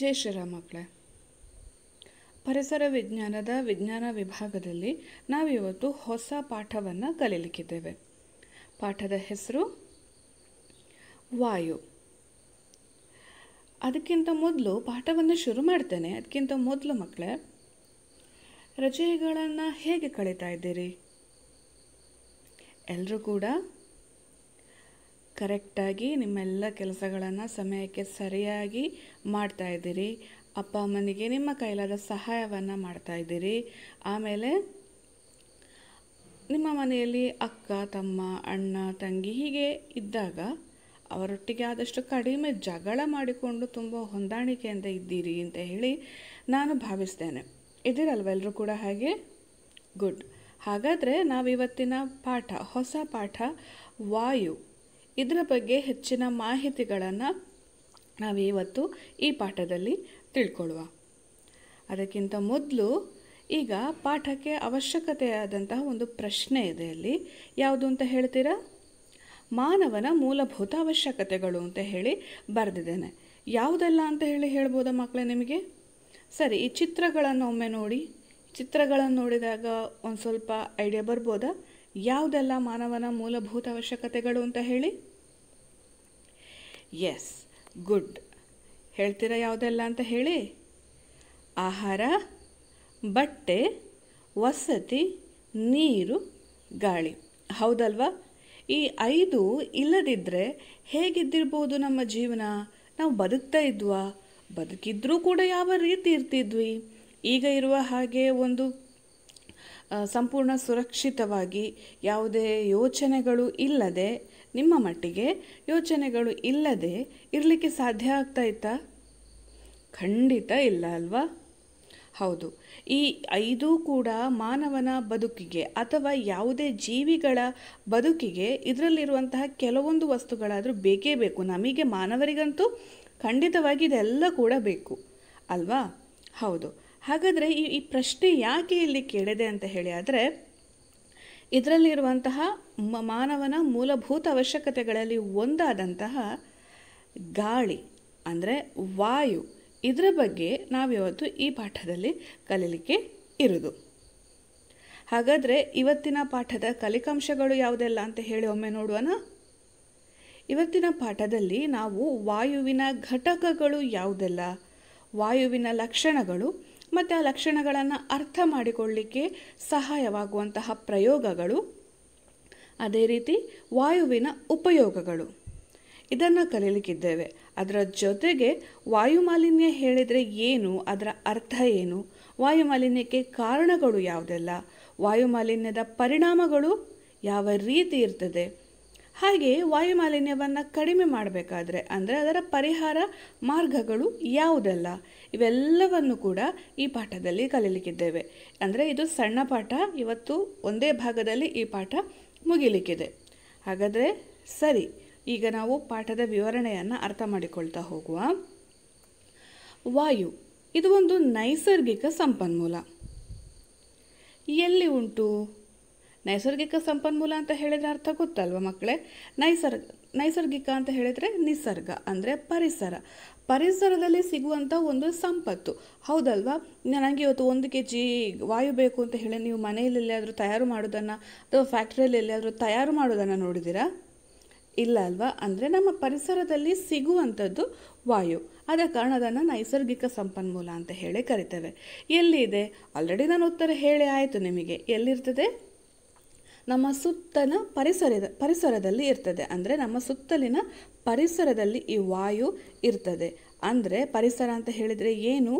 ಜೈ ಶ್ರೀರಾಮ್ ಮಕ್ಕಳೇ ಪರಿಸರ ವಿಜ್ಞಾನದ ವಿಜ್ಞಾನ ವಿಭಾಗದಲ್ಲಿ ನಾವಿವತ್ತು ಹೊಸ ಪಾಠವನ್ನು ಕಲೀಲಿಕ್ಕಿದ್ದೇವೆ ಪಾಠದ ಹೆಸರು ವಾಯು ಅದಕ್ಕಿಂತ ಮೊದಲು ಪಾಠವನ್ನು ಶುರು ಮಾಡ್ತೇನೆ ಅದಕ್ಕಿಂತ ಮೊದಲು ಮಕ್ಕಳೇ ರಜೆಗಳನ್ನು ಹೇಗೆ ಕಳೀತಾ ಇದ್ದೀರಿ ಎಲ್ಲರೂ ಕೂಡ ಕರೆಕ್ಟಾಗಿ ನಿಮ್ಮೆಲ್ಲ ಕೆಲಸಗಳನ್ನು ಸಮಯಕ್ಕೆ ಸರಿಯಾಗಿ ಮಾಡ್ತಾಯಿದ್ದೀರಿ ಅಪ್ಪ ಅಮ್ಮನಿಗೆ ನಿಮ್ಮ ಕೈಲಾದ ಸಹಾಯವನ್ನು ಮಾಡ್ತಾಯಿದ್ದೀರಿ ಆಮೇಲೆ ನಿಮ್ಮ ಮನೆಯಲ್ಲಿ ಅಕ್ಕ ತಮ್ಮ ಅಣ್ಣ ತಂಗಿ ಹೀಗೆ ಇದ್ದಾಗ ಅವರೊಟ್ಟಿಗೆ ಆದಷ್ಟು ಕಡಿಮೆ ಜಗಳ ಮಾಡಿಕೊಂಡು ತುಂಬ ಹೊಂದಾಣಿಕೆಯಿಂದ ಇದ್ದೀರಿ ಅಂತ ಹೇಳಿ ನಾನು ಭಾವಿಸ್ತೇನೆ ಇದ್ದೀರಲ್ವ ಎಲ್ಲರೂ ಕೂಡ ಹಾಗೆ ಗುಡ್ ಹಾಗಾದರೆ ನಾವಿವತ್ತಿನ ಪಾಠ ಹೊಸ ಪಾಠ ವಾಯು ಇದರ ಬಗ್ಗೆ ಹೆಚ್ಚಿನ ಮಾಹಿತಿಗಳನ್ನು ಇವತ್ತು ಈ ಪಾಠದಲ್ಲಿ ತಿಳ್ಕೊಳ್ಳುವ ಅದಕ್ಕಿಂತ ಮೊದಲು ಈಗ ಪಾಠಕ್ಕೆ ಅವಶ್ಯಕತೆಯಾದಂತಹ ಒಂದು ಪ್ರಶ್ನೆ ಇದೆ ಅಲ್ಲಿ ಯಾವುದು ಅಂತ ಹೇಳ್ತೀರಾ ಮಾನವನ ಮೂಲಭೂತ ಅವಶ್ಯಕತೆಗಳು ಅಂತ ಹೇಳಿ ಬರೆದಿದ್ದೇನೆ ಯಾವುದೆಲ್ಲ ಅಂತ ಹೇಳಿ ಹೇಳ್ಬೋದಾ ಮಕ್ಕಳೇ ನಿಮಗೆ ಸರಿ ಈ ಚಿತ್ರಗಳನ್ನು ಒಮ್ಮೆ ನೋಡಿ ಚಿತ್ರಗಳನ್ನು ನೋಡಿದಾಗ ಒಂದು ಸ್ವಲ್ಪ ಐಡಿಯಾ ಬರ್ಬೋದಾ ಯಾವುದೆಲ್ಲ ಮಾನವನ ಮೂಲಭೂತ ಅವಶ್ಯಕತೆಗಳು ಅಂತ ಹೇಳಿ ಎಸ್ ಗುಡ್ ಹೇಳ್ತೀರಾ ಯಾವುದೆಲ್ಲ ಅಂತ ಹೇಳಿ ಆಹಾರ ಬಟ್ಟೆ ವಸತಿ ನೀರು ಗಾಳಿ ಹೌದಲ್ವಾ ಈ ಐದು ಇಲ್ಲದಿದ್ದರೆ ಹೇಗಿದ್ದಿರ್ಬೋದು ನಮ್ಮ ಜೀವನ ನಾವು ಬದುಕ್ತಾ ಇದ್ವಾ ಬದುಕಿದ್ರೂ ಕೂಡ ಯಾವ ರೀತಿ ಇರ್ತಿದ್ವಿ ಈಗ ಇರುವ ಹಾಗೆ ಒಂದು ಸಂಪೂರ್ಣ ಸುರಕ್ಷಿತವಾಗಿ ಯಾವುದೇ ಯೋಚನೆಗಳು ಇಲ್ಲದೆ ನಿಮ್ಮ ಮಟ್ಟಿಗೆ ಯೋಚನೆಗಳು ಇಲ್ಲದೆ ಇರಲಿಕ್ಕೆ ಸಾಧ್ಯ ಆಗ್ತಾ ಇತ್ತಾ ಖಂಡಿತ ಇಲ್ಲ ಅಲ್ವಾ ಹೌದು ಈ ಐದೂ ಕೂಡ ಮಾನವನ ಬದುಕಿಗೆ ಅಥವಾ ಯಾವುದೇ ಜೀವಿಗಳ ಬದುಕಿಗೆ ಇದರಲ್ಲಿರುವಂತಹ ಕೆಲವೊಂದು ವಸ್ತುಗಳಾದರೂ ಬೇಕೇ ಬೇಕು ನಮಗೆ ಮಾನವರಿಗಂತೂ ಖಂಡಿತವಾಗಿ ಇದೆಲ್ಲ ಕೂಡ ಬೇಕು ಅಲ್ವಾ ಹೌದು ಹಾಗಾದರೆ ಈ ಈ ಪ್ರಶ್ನೆ ಯಾಕೆ ಇಲ್ಲಿ ಕೇಳಿದೆ ಅಂತ ಹೇಳಿ ಆದರೆ ಇದರಲ್ಲಿರುವಂತಹ ಮಾನವನ ಮೂಲಭೂತ ಅವಶ್ಯಕತೆಗಳಲ್ಲಿ ಒಂದಾದಂತಹ ಗಾಳಿ ಅಂದರೆ ವಾಯು ಇದರ ಬಗ್ಗೆ ನಾವಿವತ್ತು ಈ ಪಾಠದಲ್ಲಿ ಕಲೀಲಿಕ್ಕೆ ಇರುವುದು ಹಾಗಾದರೆ ಇವತ್ತಿನ ಪಾಠದ ಕಲಿಕಾಂಶಗಳು ಯಾವುದೆಲ್ಲ ಅಂತ ಹೇಳಿ ಒಮ್ಮೆ ನೋಡೋಣ ಇವತ್ತಿನ ಪಾಠದಲ್ಲಿ ನಾವು ವಾಯುವಿನ ಘಟಕಗಳು ಯಾವುದೆಲ್ಲ ವಾಯುವಿನ ಲಕ್ಷಣಗಳು ಮತ್ತು ಆ ಲಕ್ಷಣಗಳನ್ನು ಅರ್ಥ ಮಾಡಿಕೊಳ್ಳಿಕ್ಕೆ ಸಹಾಯವಾಗುವಂತಹ ಪ್ರಯೋಗಗಳು ಅದೇ ರೀತಿ ವಾಯುವಿನ ಉಪಯೋಗಗಳು ಇದನ್ನು ಕಲೀಲಿಕ್ಕಿದ್ದೇವೆ ಅದರ ಜೊತೆಗೆ ವಾಯುಮಾಲಿನ್ಯ ಹೇಳಿದರೆ ಏನು ಅದರ ಅರ್ಥ ಏನು ವಾಯುಮಾಲಿನ್ಯಕ್ಕೆ ಕಾರಣಗಳು ಯಾವುದೆಲ್ಲ ವಾಯುಮಾಲಿನ್ಯದ ಪರಿಣಾಮಗಳು ಯಾವ ರೀತಿ ಇರ್ತದೆ ಹಾಗೆ ವಾಯುಮಾಲಿನ್ಯವನ್ನು ಕಡಿಮೆ ಮಾಡಬೇಕಾದ್ರೆ ಅಂದರೆ ಅದರ ಪರಿಹಾರ ಮಾರ್ಗಗಳು ಯಾವುದೆಲ್ಲ ಇವೆಲ್ಲವನ್ನು ಕೂಡ ಈ ಪಾಠದಲ್ಲಿ ಕಲೀಲಿಕ್ಕಿದ್ದೇವೆ ಅಂದರೆ ಇದು ಸಣ್ಣ ಪಾಠ ಇವತ್ತು ಒಂದೇ ಭಾಗದಲ್ಲಿ ಈ ಪಾಠ ಮುಗಿಲಿಕ್ಕಿದೆ ಹಾಗಾದರೆ ಸರಿ ಈಗ ನಾವು ಪಾಠದ ವಿವರಣೆಯನ್ನು ಅರ್ಥ ಮಾಡಿಕೊಳ್ತಾ ಹೋಗುವ ವಾಯು ಇದು ಒಂದು ನೈಸರ್ಗಿಕ ಸಂಪನ್ಮೂಲ ಎಲ್ಲಿ ಉಂಟು ನೈಸರ್ಗಿಕ ಸಂಪನ್ಮೂಲ ಅಂತ ಹೇಳಿದರೆ ಅರ್ಥ ಗೊತ್ತಲ್ವ ಮಕ್ಕಳೇ ನೈಸರ್ಗ ನೈಸರ್ಗಿಕ ಅಂತ ಹೇಳಿದರೆ ನಿಸರ್ಗ ಅಂದರೆ ಪರಿಸರ ಪರಿಸರದಲ್ಲಿ ಸಿಗುವಂಥ ಒಂದು ಸಂಪತ್ತು ಹೌದಲ್ವಾ ನನಗೆ ಇವತ್ತು ಒಂದು ಕೆ ಜಿ ವಾಯು ಬೇಕು ಅಂತ ಹೇಳಿ ನೀವು ಮನೆಯಲ್ಲಿ ಎಲ್ಲಿಯಾದರೂ ತಯಾರು ಮಾಡೋದನ್ನು ಅಥವಾ ಫ್ಯಾಕ್ಟ್ರಿಯಲ್ಲಿ ಎಲ್ಲಿಯಾದರೂ ತಯಾರು ಮಾಡೋದನ್ನು ನೋಡಿದ್ದೀರಾ ಇಲ್ಲ ಅಲ್ವಾ ಅಂದರೆ ನಮ್ಮ ಪರಿಸರದಲ್ಲಿ ಸಿಗುವಂಥದ್ದು ವಾಯು ಆದ ಕಾರಣ ಅದನ್ನು ನೈಸರ್ಗಿಕ ಸಂಪನ್ಮೂಲ ಅಂತ ಹೇಳಿ ಕರಿತೇವೆ ಎಲ್ಲಿದೆ ಆಲ್ರೆಡಿ ನಾನು ಉತ್ತರ ಹೇಳಿ ಆಯಿತು ನಿಮಗೆ ಎಲ್ಲಿರ್ತದೆ ನಮ್ಮ ಸುತ್ತನ ಪರಿಸರದ ಪರಿಸರದಲ್ಲಿ ಇರ್ತದೆ ಅಂದರೆ ನಮ್ಮ ಸುತ್ತಲಿನ ಪರಿಸರದಲ್ಲಿ ಈ ವಾಯು ಇರ್ತದೆ ಅಂದರೆ ಪರಿಸರ ಅಂತ ಹೇಳಿದರೆ ಏನು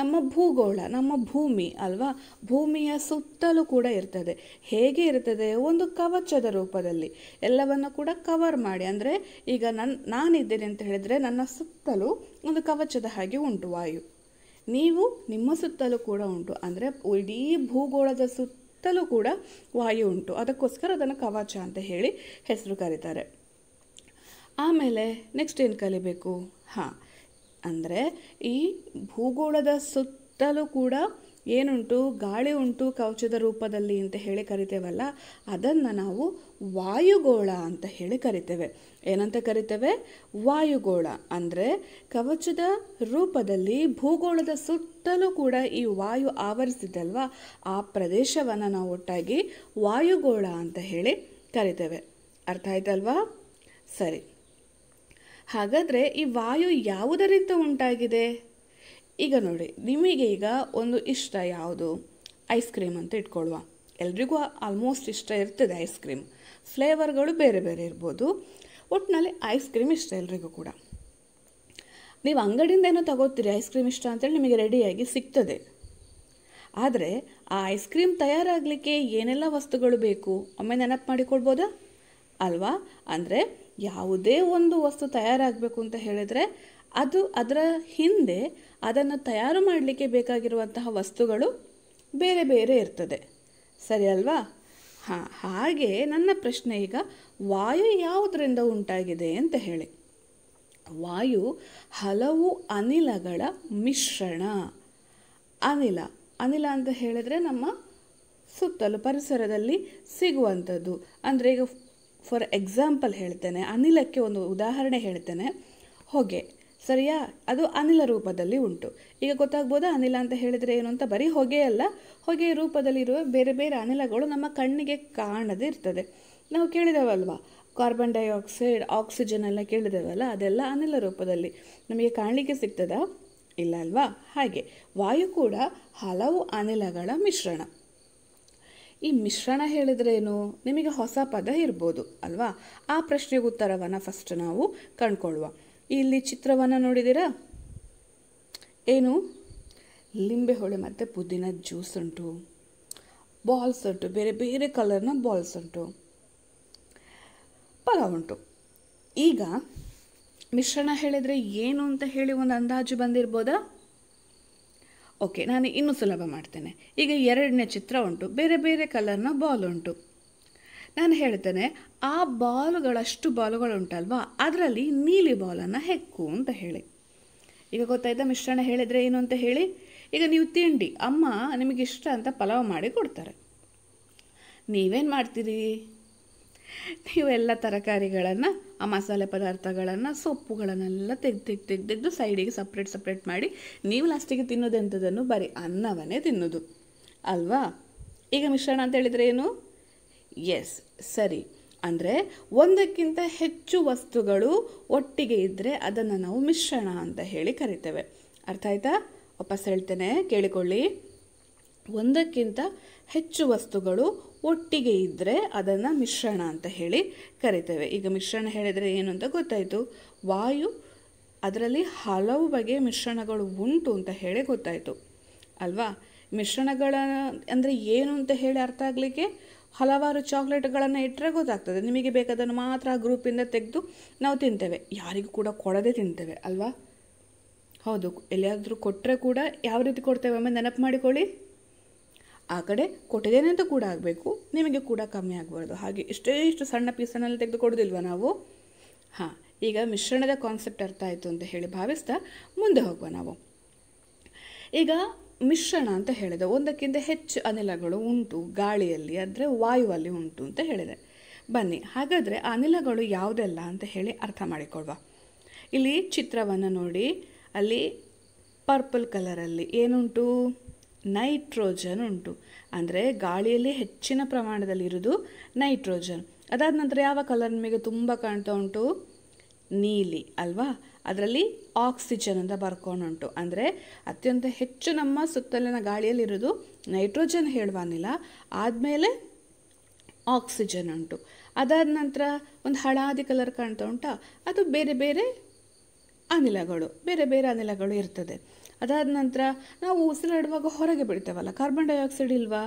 ನಮ್ಮ ಭೂಗೋಳ ನಮ್ಮ ಭೂಮಿ ಅಲ್ವಾ ಭೂಮಿಯ ಸುತ್ತಲೂ ಕೂಡ ಇರ್ತದೆ ಹೇಗೆ ಇರ್ತದೆ ಒಂದು ಕವಚದ ರೂಪದಲ್ಲಿ ಎಲ್ಲವನ್ನು ಕೂಡ ಕವರ್ ಮಾಡಿ ಅಂದರೆ ಈಗ ನನ್ನ ನಾನಿದ್ದೇನೆ ಅಂತ ಹೇಳಿದರೆ ನನ್ನ ಸುತ್ತಲೂ ಒಂದು ಕವಚದ ಹಾಗೆ ಉಂಟು ವಾಯು ನೀವು ನಿಮ್ಮ ಸುತ್ತಲೂ ಕೂಡ ಉಂಟು ಅಂದರೆ ಇಡೀ ಭೂಗೋಳದ ಸುತ್ತ ಸುತ್ತಲೂ ಕೂಡ ವಾಯು ಉಂಟು ಅದಕ್ಕೋಸ್ಕರ ಅದನ್ನು ಕವಚ ಅಂತ ಹೇಳಿ ಹೆಸರು ಕರೀತಾರೆ ಆಮೇಲೆ ನೆಕ್ಸ್ಟ್ ಏನು ಕಲಿಬೇಕು ಹಾಂ ಅಂದರೆ ಈ ಭೂಗೋಳದ ಸುತ್ತಲೂ ಕೂಡ ಏನುಂಟು ಗಾಳಿ ಉಂಟು ಕವಚದ ರೂಪದಲ್ಲಿ ಅಂತ ಹೇಳಿ ಕರಿತೇವಲ್ಲ ಅದನ್ನು ನಾವು ವಾಯುಗೋಳ ಅಂತ ಹೇಳಿ ಕರಿತೇವೆ ಏನಂತ ಕರಿತೇವೆ ವಾಯುಗೋಳ ಅಂದರೆ ಕವಚದ ರೂಪದಲ್ಲಿ ಭೂಗೋಳದ ಸುತ್ತಲೂ ಕೂಡ ಈ ವಾಯು ಆವರಿಸಿದ್ದಲ್ವಾ ಆ ಪ್ರದೇಶವನ್ನು ನಾವು ಒಟ್ಟಾಗಿ ವಾಯುಗೋಳ ಅಂತ ಹೇಳಿ ಕರಿತೇವೆ ಅರ್ಥ ಆಯ್ತಲ್ವಾ ಸರಿ ಹಾಗಾದರೆ ಈ ವಾಯು ಯಾವುದರಿಂದ ಉಂಟಾಗಿದೆ ಈಗ ನೋಡಿ ನಿಮಗೆ ಈಗ ಒಂದು ಇಷ್ಟ ಯಾವುದು ಐಸ್ ಕ್ರೀಮ್ ಅಂತ ಇಟ್ಕೊಳ್ಳುವ ಎಲ್ರಿಗೂ ಆಲ್ಮೋಸ್ಟ್ ಇಷ್ಟ ಇರ್ತದೆ ಐಸ್ ಕ್ರೀಮ್ ಫ್ಲೇವರ್ಗಳು ಬೇರೆ ಬೇರೆ ಇರ್ಬೋದು ಒಟ್ಟಿನಲ್ಲಿ ಐಸ್ ಕ್ರೀಮ್ ಇಷ್ಟ ಎಲ್ರಿಗೂ ಕೂಡ ನೀವು ಅಂಗಡಿಯಿಂದ ಏನೋ ತಗೋತೀರಿ ಐಸ್ ಕ್ರೀಮ್ ಇಷ್ಟ ಅಂತೇಳಿ ನಿಮಗೆ ರೆಡಿಯಾಗಿ ಸಿಗ್ತದೆ ಆದರೆ ಆ ಐಸ್ ಕ್ರೀಮ್ ತಯಾರಾಗಲಿಕ್ಕೆ ಏನೆಲ್ಲ ವಸ್ತುಗಳು ಬೇಕು ಒಮ್ಮೆ ನೆನಪು ಮಾಡಿಕೊಡ್ಬೋದಾ ಅಲ್ವಾ ಅಂದರೆ ಯಾವುದೇ ಒಂದು ವಸ್ತು ತಯಾರಾಗಬೇಕು ಅಂತ ಹೇಳಿದರೆ ಅದು ಅದರ ಹಿಂದೆ ಅದನ್ನು ತಯಾರು ಮಾಡಲಿಕ್ಕೆ ಬೇಕಾಗಿರುವಂತಹ ವಸ್ತುಗಳು ಬೇರೆ ಬೇರೆ ಇರ್ತದೆ ಸರಿ ಅಲ್ವಾ ಹಾಂ ಹಾಗೆ ನನ್ನ ಪ್ರಶ್ನೆ ಈಗ ವಾಯು ಯಾವುದರಿಂದ ಉಂಟಾಗಿದೆ ಅಂತ ಹೇಳಿ ವಾಯು ಹಲವು ಅನಿಲಗಳ ಮಿಶ್ರಣ ಅನಿಲ ಅನಿಲ ಅಂತ ಹೇಳಿದರೆ ನಮ್ಮ ಸುತ್ತಲೂ ಪರಿಸರದಲ್ಲಿ ಸಿಗುವಂಥದ್ದು ಅಂದರೆ ಈಗ ಫಾರ್ ಎಕ್ಸಾಂಪಲ್ ಹೇಳ್ತೇನೆ ಅನಿಲಕ್ಕೆ ಒಂದು ಉದಾಹರಣೆ ಹೇಳ್ತೇನೆ ಹೊಗೆ ಸರಿಯಾ ಅದು ಅನಿಲ ರೂಪದಲ್ಲಿ ಉಂಟು ಈಗ ಗೊತ್ತಾಗ್ಬೋದು ಅನಿಲ ಅಂತ ಹೇಳಿದರೆ ಏನು ಅಂತ ಬರೀ ಹೊಗೆ ಅಲ್ಲ ಹೊಗೆ ರೂಪದಲ್ಲಿರುವ ಬೇರೆ ಬೇರೆ ಅನಿಲಗಳು ನಮ್ಮ ಕಣ್ಣಿಗೆ ಕಾಣದೇ ಇರ್ತದೆ ನಾವು ಕೇಳಿದೆವಲ್ವಾ ಕಾರ್ಬನ್ ಡೈಆಕ್ಸೈಡ್ ಆಕ್ಸಿಜನ್ ಎಲ್ಲ ಕೇಳಿದೆವಲ್ಲ ಅದೆಲ್ಲ ಅನಿಲ ರೂಪದಲ್ಲಿ ನಮಗೆ ಕಾಣಲಿಕ್ಕೆ ಸಿಗ್ತದಾ ಇಲ್ಲ ಅಲ್ವಾ ಹಾಗೆ ವಾಯು ಕೂಡ ಹಲವು ಅನಿಲಗಳ ಮಿಶ್ರಣ ಈ ಮಿಶ್ರಣ ಹೇಳಿದ್ರೇನು ನಿಮಗೆ ಹೊಸ ಪದ ಇರ್ಬೋದು ಅಲ್ವಾ ಆ ಪ್ರಶ್ನೆಗೆ ಉತ್ತರವನ್ನು ಫಸ್ಟ್ ನಾವು ಕಂಡುಕೊಳ್ಳುವ ಇಲ್ಲಿ ಚಿತ್ರವನ್ನು ನೋಡಿದ್ದೀರಾ ಏನು ಲಿಂಬೆಹೊಳೆ ಮತ್ತು ಪುದೀನ ಜ್ಯೂಸ್ ಉಂಟು ಬಾಲ್ಸ್ ಉಂಟು ಬೇರೆ ಬೇರೆ ಕಲರ್ನ ಬಾಲ್ಸ್ ಉಂಟು ಪಲಾವ್ ಉಂಟು ಈಗ ಮಿಶ್ರಣ ಹೇಳಿದರೆ ಏನು ಅಂತ ಹೇಳಿ ಒಂದು ಅಂದಾಜು ಬಂದಿರ್ಬೋದಾ ಓಕೆ ನಾನು ಇನ್ನೂ ಸುಲಭ ಮಾಡ್ತೇನೆ ಈಗ ಎರಡನೇ ಚಿತ್ರ ಉಂಟು ಬೇರೆ ಬೇರೆ ಕಲರ್ನ ಬಾಲ್ ಉಂಟು ನಾನು ಹೇಳ್ತೇನೆ ಆ ಬಾಲುಗಳಷ್ಟು ಬಾಲುಗಳು ಉಂಟಲ್ವಾ ಅದರಲ್ಲಿ ನೀಲಿ ಬಾಲನ್ನು ಹೆಕ್ಕು ಅಂತ ಹೇಳಿ ಈಗ ಗೊತ್ತಾಯ್ತಾ ಮಿಶ್ರಣ ಹೇಳಿದರೆ ಏನು ಅಂತ ಹೇಳಿ ಈಗ ನೀವು ತಿಂಡಿ ಅಮ್ಮ ನಿಮಗೆ ಇಷ್ಟ ಅಂತ ಪಲಾವ್ ಮಾಡಿ ಕೊಡ್ತಾರೆ ನೀವೇನು ಮಾಡ್ತೀರಿ ನೀವೆಲ್ಲ ತರಕಾರಿಗಳನ್ನು ಆ ಮಸಾಲೆ ಪದಾರ್ಥಗಳನ್ನು ಸೊಪ್ಪುಗಳನ್ನೆಲ್ಲ ತೆಗ್ದು ತೆಗ್ದು ತೆಗ್ದು ತೆಗೆದು ಸೈಡಿಗೆ ಸಪ್ರೇಟ್ ಸಪ್ರೇಟ್ ಮಾಡಿ ನೀವು ಲಾಸ್ಟಿಗೆ ತಿನ್ನೋದು ಬರೀ ಅನ್ನವನ್ನೇ ತಿನ್ನೋದು ಅಲ್ವಾ ಈಗ ಮಿಶ್ರಣ ಅಂತ ಹೇಳಿದರೆ ಏನು ಎಸ್ ಸರಿ ಅಂದರೆ ಒಂದಕ್ಕಿಂತ ಹೆಚ್ಚು ವಸ್ತುಗಳು ಒಟ್ಟಿಗೆ ಇದ್ದರೆ ಅದನ್ನು ನಾವು ಮಿಶ್ರಣ ಅಂತ ಹೇಳಿ ಕರಿತೇವೆ ಅರ್ಥ ಆಯ್ತಾ ವಾಪಸ್ ಹೇಳ್ತೇನೆ ಕೇಳಿಕೊಳ್ಳಿ ಒಂದಕ್ಕಿಂತ ಹೆಚ್ಚು ವಸ್ತುಗಳು ಒಟ್ಟಿಗೆ ಇದ್ದರೆ ಅದನ್ನು ಮಿಶ್ರಣ ಅಂತ ಹೇಳಿ ಕರಿತೇವೆ ಈಗ ಮಿಶ್ರಣ ಹೇಳಿದರೆ ಏನು ಅಂತ ಗೊತ್ತಾಯಿತು ವಾಯು ಅದರಲ್ಲಿ ಹಲವು ಬಗೆಯ ಮಿಶ್ರಣಗಳು ಉಂಟು ಅಂತ ಹೇಳಿ ಗೊತ್ತಾಯಿತು ಅಲ್ವಾ ಮಿಶ್ರಣಗಳ ಅಂದರೆ ಏನು ಅಂತ ಹೇಳಿ ಅರ್ಥ ಆಗಲಿಕ್ಕೆ ಹಲವಾರು ಚಾಕ್ಲೇಟ್ಗಳನ್ನು ಇಟ್ಟರೆ ಗೊತ್ತಾಗ್ತದೆ ನಿಮಗೆ ಬೇಕಾದನ್ನು ಮಾತ್ರ ಆ ಗ್ರೂಪಿಂದ ತೆಗೆದು ನಾವು ತಿಂತೇವೆ ಯಾರಿಗೂ ಕೂಡ ಕೊಡದೆ ತಿಂತೇವೆ ಅಲ್ವಾ ಹೌದು ಎಲ್ಲಿಯಾದರೂ ಕೊಟ್ಟರೆ ಕೂಡ ಯಾವ ರೀತಿ ಕೊಡ್ತೇವೆ ಒಮ್ಮೆ ನೆನಪು ಮಾಡಿಕೊಳ್ಳಿ ಆ ಕಡೆ ಕೊಟ್ಟಿದ್ದೇನೆ ಅಂತ ಕೂಡ ಆಗಬೇಕು ನಿಮಗೆ ಕೂಡ ಕಮ್ಮಿ ಆಗಬಾರ್ದು ಹಾಗೆ ಇಷ್ಟೇ ಇಷ್ಟು ಸಣ್ಣ ಪೀಸನ್ನೆಲ್ಲ ತೆಗೆದು ಕೊಡೋದಿಲ್ವ ನಾವು ಹಾಂ ಈಗ ಮಿಶ್ರಣದ ಕಾನ್ಸೆಪ್ಟ್ ಅರ್ಥ ಆಯಿತು ಅಂತ ಹೇಳಿ ಭಾವಿಸ್ತಾ ಮುಂದೆ ಹೋಗುವ ನಾವು ಈಗ ಮಿಶ್ರಣ ಅಂತ ಹೇಳಿದೆ ಒಂದಕ್ಕಿಂತ ಹೆಚ್ಚು ಅನಿಲಗಳು ಉಂಟು ಗಾಳಿಯಲ್ಲಿ ಅಂದರೆ ವಾಯುವಲ್ಲಿ ಉಂಟು ಅಂತ ಹೇಳಿದೆ ಬನ್ನಿ ಹಾಗಾದರೆ ಅನಿಲಗಳು ಯಾವುದೆಲ್ಲ ಅಂತ ಹೇಳಿ ಅರ್ಥ ಮಾಡಿಕೊಳ್ವ ಇಲ್ಲಿ ಚಿತ್ರವನ್ನು ನೋಡಿ ಅಲ್ಲಿ ಪರ್ಪಲ್ ಕಲರಲ್ಲಿ ಏನುಂಟು ನೈಟ್ರೋಜನ್ ಉಂಟು ಅಂದರೆ ಗಾಳಿಯಲ್ಲಿ ಹೆಚ್ಚಿನ ಪ್ರಮಾಣದಲ್ಲಿ ಇರೋದು ನೈಟ್ರೋಜನ್ ಅದಾದ ನಂತರ ಯಾವ ಕಲರ್ ನಿಮಗೆ ತುಂಬ ಕಾಣ್ತಾ ಉಂಟು ನೀಲಿ ಅಲ್ವಾ ಅದರಲ್ಲಿ ಆಕ್ಸಿಜನ್ ಅಂತ ಬರ್ಕೊಂಡುಂಟು ಅಂದರೆ ಅತ್ಯಂತ ಹೆಚ್ಚು ನಮ್ಮ ಸುತ್ತಲಿನ ಗಾಳಿಯಲ್ಲಿರೋದು ನೈಟ್ರೋಜನ್ ಹೇಳುವಾನಿಲ್ಲ ಆದಮೇಲೆ ಆಕ್ಸಿಜನ್ ಉಂಟು ಅದಾದ ನಂತರ ಒಂದು ಹಳಾದಿ ಕಲರ್ ಕಾಣ್ತಾ ಉಂಟಾ ಅದು ಬೇರೆ ಬೇರೆ ಅನಿಲಗಳು ಬೇರೆ ಬೇರೆ ಅನಿಲಗಳು ಇರ್ತದೆ ಅದಾದ ನಂತರ ನಾವು ಉಸಿರಾಡುವಾಗ ಹೊರಗೆ ಬಿಡ್ತೇವಲ್ಲ ಕಾರ್ಬನ್ ಡೈಆಕ್ಸೈಡ್ ಇಲ್ವಾ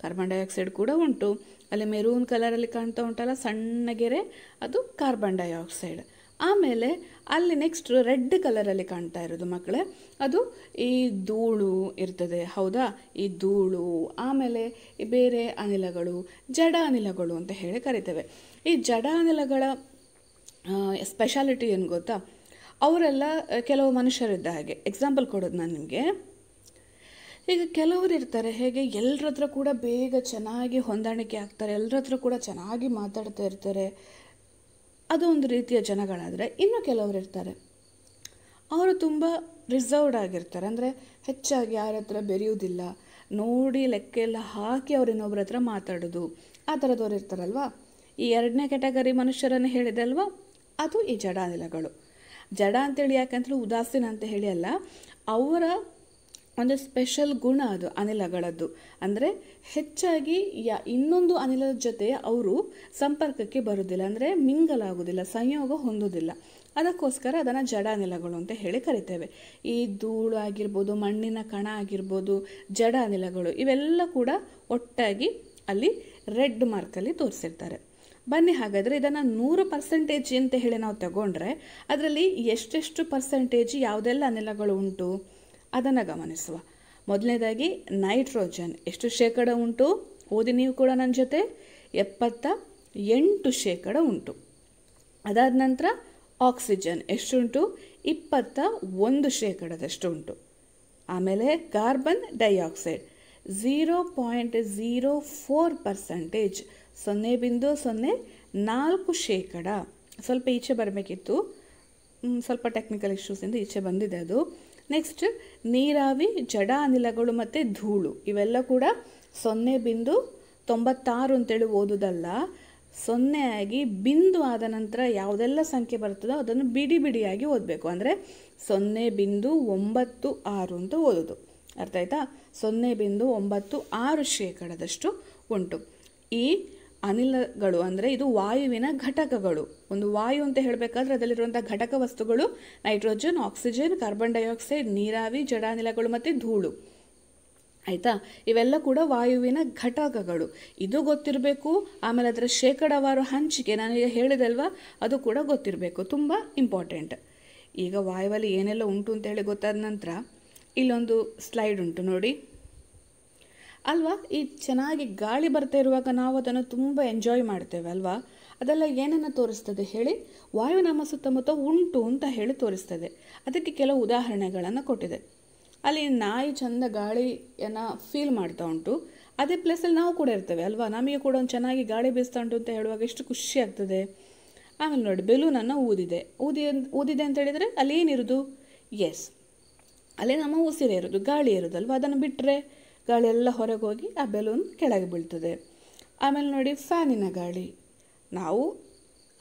ಕಾರ್ಬನ್ ಡೈಆಕ್ಸೈಡ್ ಕೂಡ ಉಂಟು ಅಲ್ಲಿ ಮೆರೂನ್ ಕಲರಲ್ಲಿ ಕಾಣ್ತಾ ಉಂಟಲ್ಲ ಸಣ್ಣಗೆರೆ ಅದು ಕಾರ್ಬನ್ ಡೈಆಕ್ಸೈಡ್ ಆಮೇಲೆ ಅಲ್ಲಿ ನೆಕ್ಸ್ಟ್ ರೆಡ್ ಕಲರಲ್ಲಿ ಕಾಣ್ತಾ ಇರೋದು ಮಕ್ಕಳೇ ಅದು ಈ ಧೂಳು ಇರ್ತದೆ ಹೌದಾ ಈ ಧೂಳು ಆಮೇಲೆ ಬೇರೆ ಅನಿಲಗಳು ಜಡ ಅನಿಲಗಳು ಅಂತ ಹೇಳಿ ಕರಿತೇವೆ ಈ ಜಡ ಅನಿಲಗಳ ಸ್ಪೆಷಾಲಿಟಿ ಏನು ಗೊತ್ತಾ ಅವರೆಲ್ಲ ಕೆಲವು ಮನುಷ್ಯರಿದ್ದ ಹಾಗೆ ಎಕ್ಸಾಂಪಲ್ ಕೊಡೋದು ನಾನು ನಿಮಗೆ ಈಗ ಕೆಲವರು ಇರ್ತಾರೆ ಹೇಗೆ ಎಲ್ಲರತ್ರ ಹತ್ರ ಕೂಡ ಬೇಗ ಚೆನ್ನಾಗಿ ಹೊಂದಾಣಿಕೆ ಆಗ್ತಾರೆ ಎಲ್ಲರ ಹತ್ರ ಕೂಡ ಚೆನ್ನಾಗಿ ಮಾತಾಡ್ತಾ ಇರ್ತಾರೆ ಅದು ಒಂದು ರೀತಿಯ ಜನಗಳಾದರೆ ಇನ್ನು ಕೆಲವರು ಇರ್ತಾರೆ ಅವರು ತುಂಬ ರಿಸರ್ವ್ಡ್ ಆಗಿರ್ತಾರೆ ಅಂದರೆ ಹೆಚ್ಚಾಗಿ ಯಾರ ಹತ್ರ ಬೆರೆಯುವುದಿಲ್ಲ ನೋಡಿ ಎಲ್ಲ ಹಾಕಿ ಅವ್ರು ಇನ್ನೊಬ್ಬರ ಹತ್ರ ಮಾತಾಡೋದು ಆ ಥರದವ್ರು ಇರ್ತಾರಲ್ವಾ ಈ ಎರಡನೇ ಕ್ಯಾಟಗರಿ ಮನುಷ್ಯರನ್ನು ಹೇಳಿದಲ್ವಾ ಅದು ಈ ಜಡಾನಿಲಗಳು ಜಡ ಅಂತೇಳಿ ಯಾಕಂದ್ರೆ ಉದಾಸೀನ ಅಂತ ಹೇಳಿ ಅಲ್ಲ ಅವರ ಒಂದು ಸ್ಪೆಷಲ್ ಗುಣ ಅದು ಅನಿಲಗಳದ್ದು ಅಂದರೆ ಹೆಚ್ಚಾಗಿ ಯಾ ಇನ್ನೊಂದು ಅನಿಲದ ಜೊತೆ ಅವರು ಸಂಪರ್ಕಕ್ಕೆ ಬರುವುದಿಲ್ಲ ಅಂದರೆ ಮಿಂಗಲಾಗುವುದಿಲ್ಲ ಸಂಯೋಗ ಹೊಂದುವುದಿಲ್ಲ ಅದಕ್ಕೋಸ್ಕರ ಅದನ್ನು ಜಡ ಅನಿಲಗಳು ಅಂತ ಹೇಳಿ ಕರಿತೇವೆ ಈ ಧೂಳು ಆಗಿರ್ಬೋದು ಮಣ್ಣಿನ ಕಣ ಆಗಿರ್ಬೋದು ಜಡ ಅನಿಲಗಳು ಇವೆಲ್ಲ ಕೂಡ ಒಟ್ಟಾಗಿ ಅಲ್ಲಿ ರೆಡ್ ಮಾರ್ಕಲ್ಲಿ ತೋರಿಸಿರ್ತಾರೆ ಬನ್ನಿ ಹಾಗಾದರೆ ಇದನ್ನು ನೂರು ಪರ್ಸೆಂಟೇಜ್ ಅಂತ ಹೇಳಿ ನಾವು ತಗೊಂಡ್ರೆ ಅದರಲ್ಲಿ ಎಷ್ಟೆಷ್ಟು ಪರ್ಸೆಂಟೇಜ್ ಯಾವುದೆಲ್ಲ ಅನಿಲಗಳು ಉಂಟು ಅದನ್ನು ಗಮನಿಸುವ ಮೊದಲನೇದಾಗಿ ನೈಟ್ರೋಜನ್ ಎಷ್ಟು ಶೇಕಡ ಉಂಟು ಓದಿ ನೀವು ಕೂಡ ನನ್ನ ಜೊತೆ ಎಪ್ಪತ್ತ ಎಂಟು ಶೇಕಡ ಉಂಟು ಅದಾದ ನಂತರ ಆಕ್ಸಿಜನ್ ಎಷ್ಟುಂಟು ಇಪ್ಪತ್ತ ಒಂದು ಶೇಕಡದಷ್ಟು ಉಂಟು ಆಮೇಲೆ carbon dioxide zero point zero four percentage ಸೊನ್ನೆ ಬಿಂದು ಸೊನ್ನೆ ನಾಲ್ಕು ಶೇಕಡ ಸ್ವಲ್ಪ ಈಚೆ ಬರಬೇಕಿತ್ತು ಸ್ವಲ್ಪ ಟೆಕ್ನಿಕಲ್ ಇಶ್ಯೂಸಿಂದ ಈಚೆ ಬಂದಿದೆ ಅದು ನೆಕ್ಸ್ಟ್ ನೀರಾವಿ ಜಡ ಅನಿಲಗಳು ಮತ್ತು ಧೂಳು ಇವೆಲ್ಲ ಕೂಡ ಸೊನ್ನೆ ಬಿಂದು ತೊಂಬತ್ತಾರು ಅಂತೇಳಿ ಓದೋದಲ್ಲ ಸೊನ್ನೆ ಆಗಿ ಬಿಂದು ಆದ ನಂತರ ಯಾವುದೆಲ್ಲ ಸಂಖ್ಯೆ ಬರ್ತದೋ ಅದನ್ನು ಬಿಡಿ ಬಿಡಿಯಾಗಿ ಓದಬೇಕು ಅಂದರೆ ಸೊನ್ನೆ ಬಿಂದು ಒಂಬತ್ತು ಆರು ಅಂತ ಓದೋದು ಅರ್ಥ ಆಯ್ತಾ ಸೊನ್ನೆ ಬಿಂದು ಒಂಬತ್ತು ಆರು ಶೇಕಡದಷ್ಟು ಉಂಟು ಈ ಅನಿಲಗಳು ಅಂದರೆ ಇದು ವಾಯುವಿನ ಘಟಕಗಳು ಒಂದು ವಾಯು ಅಂತ ಹೇಳಬೇಕಾದ್ರೆ ಅದರಲ್ಲಿರುವಂಥ ಘಟಕ ವಸ್ತುಗಳು ನೈಟ್ರೋಜನ್ ಆಕ್ಸಿಜನ್ ಕಾರ್ಬನ್ ಡೈಆಕ್ಸೈಡ್ ನೀರಾವಿ ಅನಿಲಗಳು ಮತ್ತು ಧೂಳು ಆಯಿತಾ ಇವೆಲ್ಲ ಕೂಡ ವಾಯುವಿನ ಘಟಕಗಳು ಇದು ಗೊತ್ತಿರಬೇಕು ಆಮೇಲೆ ಅದರ ಶೇಕಡಾವಾರು ಹಂಚಿಕೆ ಈಗ ಹೇಳಿದಲ್ವಾ ಅದು ಕೂಡ ಗೊತ್ತಿರಬೇಕು ತುಂಬ ಇಂಪಾರ್ಟೆಂಟ್ ಈಗ ವಾಯುವಲ್ಲಿ ಏನೆಲ್ಲ ಉಂಟು ಅಂತ ಹೇಳಿ ಗೊತ್ತಾದ ನಂತರ ಇಲ್ಲೊಂದು ಸ್ಲೈಡ್ ಉಂಟು ನೋಡಿ ಅಲ್ವಾ ಈ ಚೆನ್ನಾಗಿ ಗಾಳಿ ಬರ್ತಾ ಇರುವಾಗ ನಾವು ಅದನ್ನು ತುಂಬ ಎಂಜಾಯ್ ಮಾಡ್ತೇವೆ ಅಲ್ವಾ ಅದೆಲ್ಲ ಏನನ್ನು ತೋರಿಸ್ತದೆ ಹೇಳಿ ವಾಯು ನಮ್ಮ ಸುತ್ತಮುತ್ತ ಉಂಟು ಅಂತ ಹೇಳಿ ತೋರಿಸ್ತದೆ ಅದಕ್ಕೆ ಕೆಲವು ಉದಾಹರಣೆಗಳನ್ನು ಕೊಟ್ಟಿದೆ ಅಲ್ಲಿ ನಾಯಿ ಚಂದ ಗಾಳಿಯನ್ನು ಫೀಲ್ ಮಾಡ್ತಾ ಉಂಟು ಅದೇ ಪ್ಲೇಸಲ್ಲಿ ನಾವು ಕೂಡ ಇರ್ತೇವೆ ಅಲ್ವಾ ನಮಗೆ ಕೂಡ ಒಂದು ಚೆನ್ನಾಗಿ ಗಾಳಿ ಬೀಸ್ತಾ ಉಂಟು ಅಂತ ಹೇಳುವಾಗ ಎಷ್ಟು ಖುಷಿ ಆಗ್ತದೆ ಆಮೇಲೆ ನೋಡಿ ಬೆಲೂನನ್ನು ಊದಿದೆ ಊದಿ ಊದಿದೆ ಅಂತ ಹೇಳಿದರೆ ಏನಿರೋದು ಎಸ್ ಅಲ್ಲೇ ನಮ್ಮ ಉಸಿರೇ ಇರೋದು ಗಾಳಿ ಅಲ್ವಾ ಅದನ್ನು ಬಿಟ್ಟರೆ ಗಾಳಿಯೆಲ್ಲ ಹೊರಗೆ ಹೋಗಿ ಆ ಬೆಲೂನ್ ಕೆಳಗೆ ಬೀಳ್ತದೆ ಆಮೇಲೆ ನೋಡಿ ಫ್ಯಾನಿನ ಗಾಳಿ ನಾವು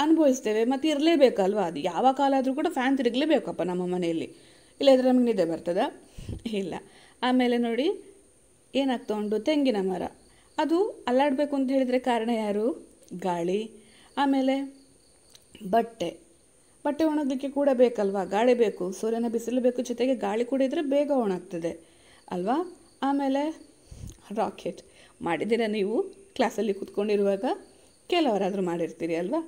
ಅನುಭವಿಸ್ತೇವೆ ಮತ್ತು ಇರಲೇಬೇಕಲ್ವ ಅದು ಯಾವ ಕಾಲ ಆದರೂ ಕೂಡ ಫ್ಯಾನ್ ತಿರುಗಲೇಬೇಕಪ್ಪ ನಮ್ಮ ಮನೆಯಲ್ಲಿ ಇಲ್ಲದ್ರೆ ನಮಗೆ ನಿದ್ದೆ ಬರ್ತದ ಇಲ್ಲ ಆಮೇಲೆ ನೋಡಿ ಏನಾಗ್ತಾ ಉಂಟು ತೆಂಗಿನ ಮರ ಅದು ಅಲ್ಲಾಡಬೇಕು ಅಂತ ಹೇಳಿದರೆ ಕಾರಣ ಯಾರು ಗಾಳಿ ಆಮೇಲೆ ಬಟ್ಟೆ ಬಟ್ಟೆ ಒಣಗಲಿಕ್ಕೆ ಕೂಡ ಬೇಕಲ್ವಾ ಗಾಳಿ ಬೇಕು ಸೂರ್ಯನ ಬಿಸಿಲು ಬೇಕು ಜೊತೆಗೆ ಗಾಳಿ ಕೂಡ ಇದ್ದರೆ ಬೇಗ ಒಣಗ್ತದೆ ಅಲ್ವಾ ಆಮೇಲೆ ರಾಕೆಟ್ ಮಾಡಿದ್ದೀರಾ ನೀವು ಕ್ಲಾಸಲ್ಲಿ ಕೂತ್ಕೊಂಡಿರುವಾಗ ಕೆಲವರಾದರೂ ಮಾಡಿರ್ತೀರಿ ಅಲ್ವಾ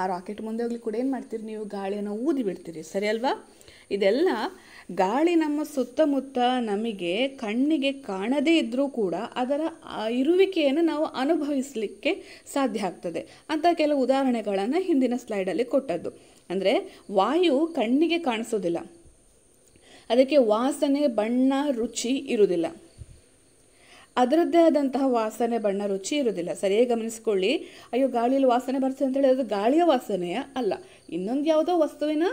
ಆ ರಾಕೆಟ್ ಮುಂದೆ ಹೋಗ್ಲಿ ಕೂಡ ಏನು ಮಾಡ್ತೀರಿ ನೀವು ಗಾಳಿಯನ್ನು ಊದಿ ಬಿಡ್ತೀರಿ ಸರಿ ಅಲ್ವಾ ಇದೆಲ್ಲ ಗಾಳಿ ನಮ್ಮ ಸುತ್ತಮುತ್ತ ನಮಗೆ ಕಣ್ಣಿಗೆ ಕಾಣದೇ ಇದ್ದರೂ ಕೂಡ ಅದರ ಇರುವಿಕೆಯನ್ನು ನಾವು ಅನುಭವಿಸಲಿಕ್ಕೆ ಸಾಧ್ಯ ಆಗ್ತದೆ ಅಂತ ಕೆಲವು ಉದಾಹರಣೆಗಳನ್ನು ಹಿಂದಿನ ಸ್ಲೈಡಲ್ಲಿ ಕೊಟ್ಟದ್ದು ಅಂದರೆ ವಾಯು ಕಣ್ಣಿಗೆ ಕಾಣಿಸೋದಿಲ್ಲ ಅದಕ್ಕೆ ವಾಸನೆ ಬಣ್ಣ ರುಚಿ ಇರುವುದಿಲ್ಲ ಅದರದ್ದೇ ಆದಂತಹ ವಾಸನೆ ಬಣ್ಣ ರುಚಿ ಇರುವುದಿಲ್ಲ ಸರಿಯಾಗಿ ಗಮನಿಸ್ಕೊಳ್ಳಿ ಅಯ್ಯೋ ಗಾಳಿಯಲ್ಲಿ ವಾಸನೆ ಬರ್ತದೆ ಅಂತೇಳಿ ಅದು ಗಾಳಿಯ ವಾಸನೆಯ ಅಲ್ಲ ಇನ್ನೊಂದು ಯಾವುದೋ ವಸ್ತುವಿನ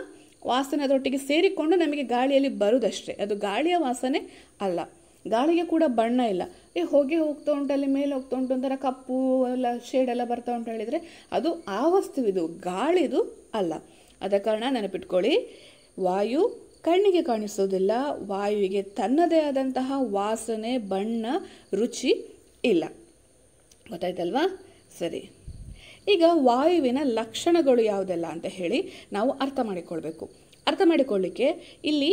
ವಾಸನೆ ಅದರೊಟ್ಟಿಗೆ ಸೇರಿಕೊಂಡು ನಮಗೆ ಗಾಳಿಯಲ್ಲಿ ಬರುವುದಷ್ಟೇ ಅದು ಗಾಳಿಯ ವಾಸನೆ ಅಲ್ಲ ಗಾಳಿಗೆ ಕೂಡ ಬಣ್ಣ ಇಲ್ಲ ಏ ಹೊಗೆ ಹೋಗ್ತಾ ಉಂಟು ಅಲ್ಲಿ ಮೇಲೆ ಹೋಗ್ತಾ ಉಂಟು ಒಂಥರ ಕಪ್ಪು ಎಲ್ಲ ಎಲ್ಲ ಬರ್ತಾ ಉಂಟು ಹೇಳಿದರೆ ಅದು ಆ ವಸ್ತುವಿದು ಗಾಳಿದು ಅಲ್ಲ ಆದ ಕಾರಣ ನೆನಪಿಟ್ಕೊಳ್ಳಿ ವಾಯು ಕಣ್ಣಿಗೆ ಕಾಣಿಸೋದಿಲ್ಲ ವಾಯುವಿಗೆ ತನ್ನದೇ ಆದಂತಹ ವಾಸನೆ ಬಣ್ಣ ರುಚಿ ಇಲ್ಲ ಗೊತ್ತಾಯ್ತಲ್ವಾ ಸರಿ ಈಗ ವಾಯುವಿನ ಲಕ್ಷಣಗಳು ಯಾವುದೆಲ್ಲ ಅಂತ ಹೇಳಿ ನಾವು ಅರ್ಥ ಮಾಡಿಕೊಳ್ಬೇಕು ಅರ್ಥ ಮಾಡಿಕೊಳ್ಳಿಕ್ಕೆ ಇಲ್ಲಿ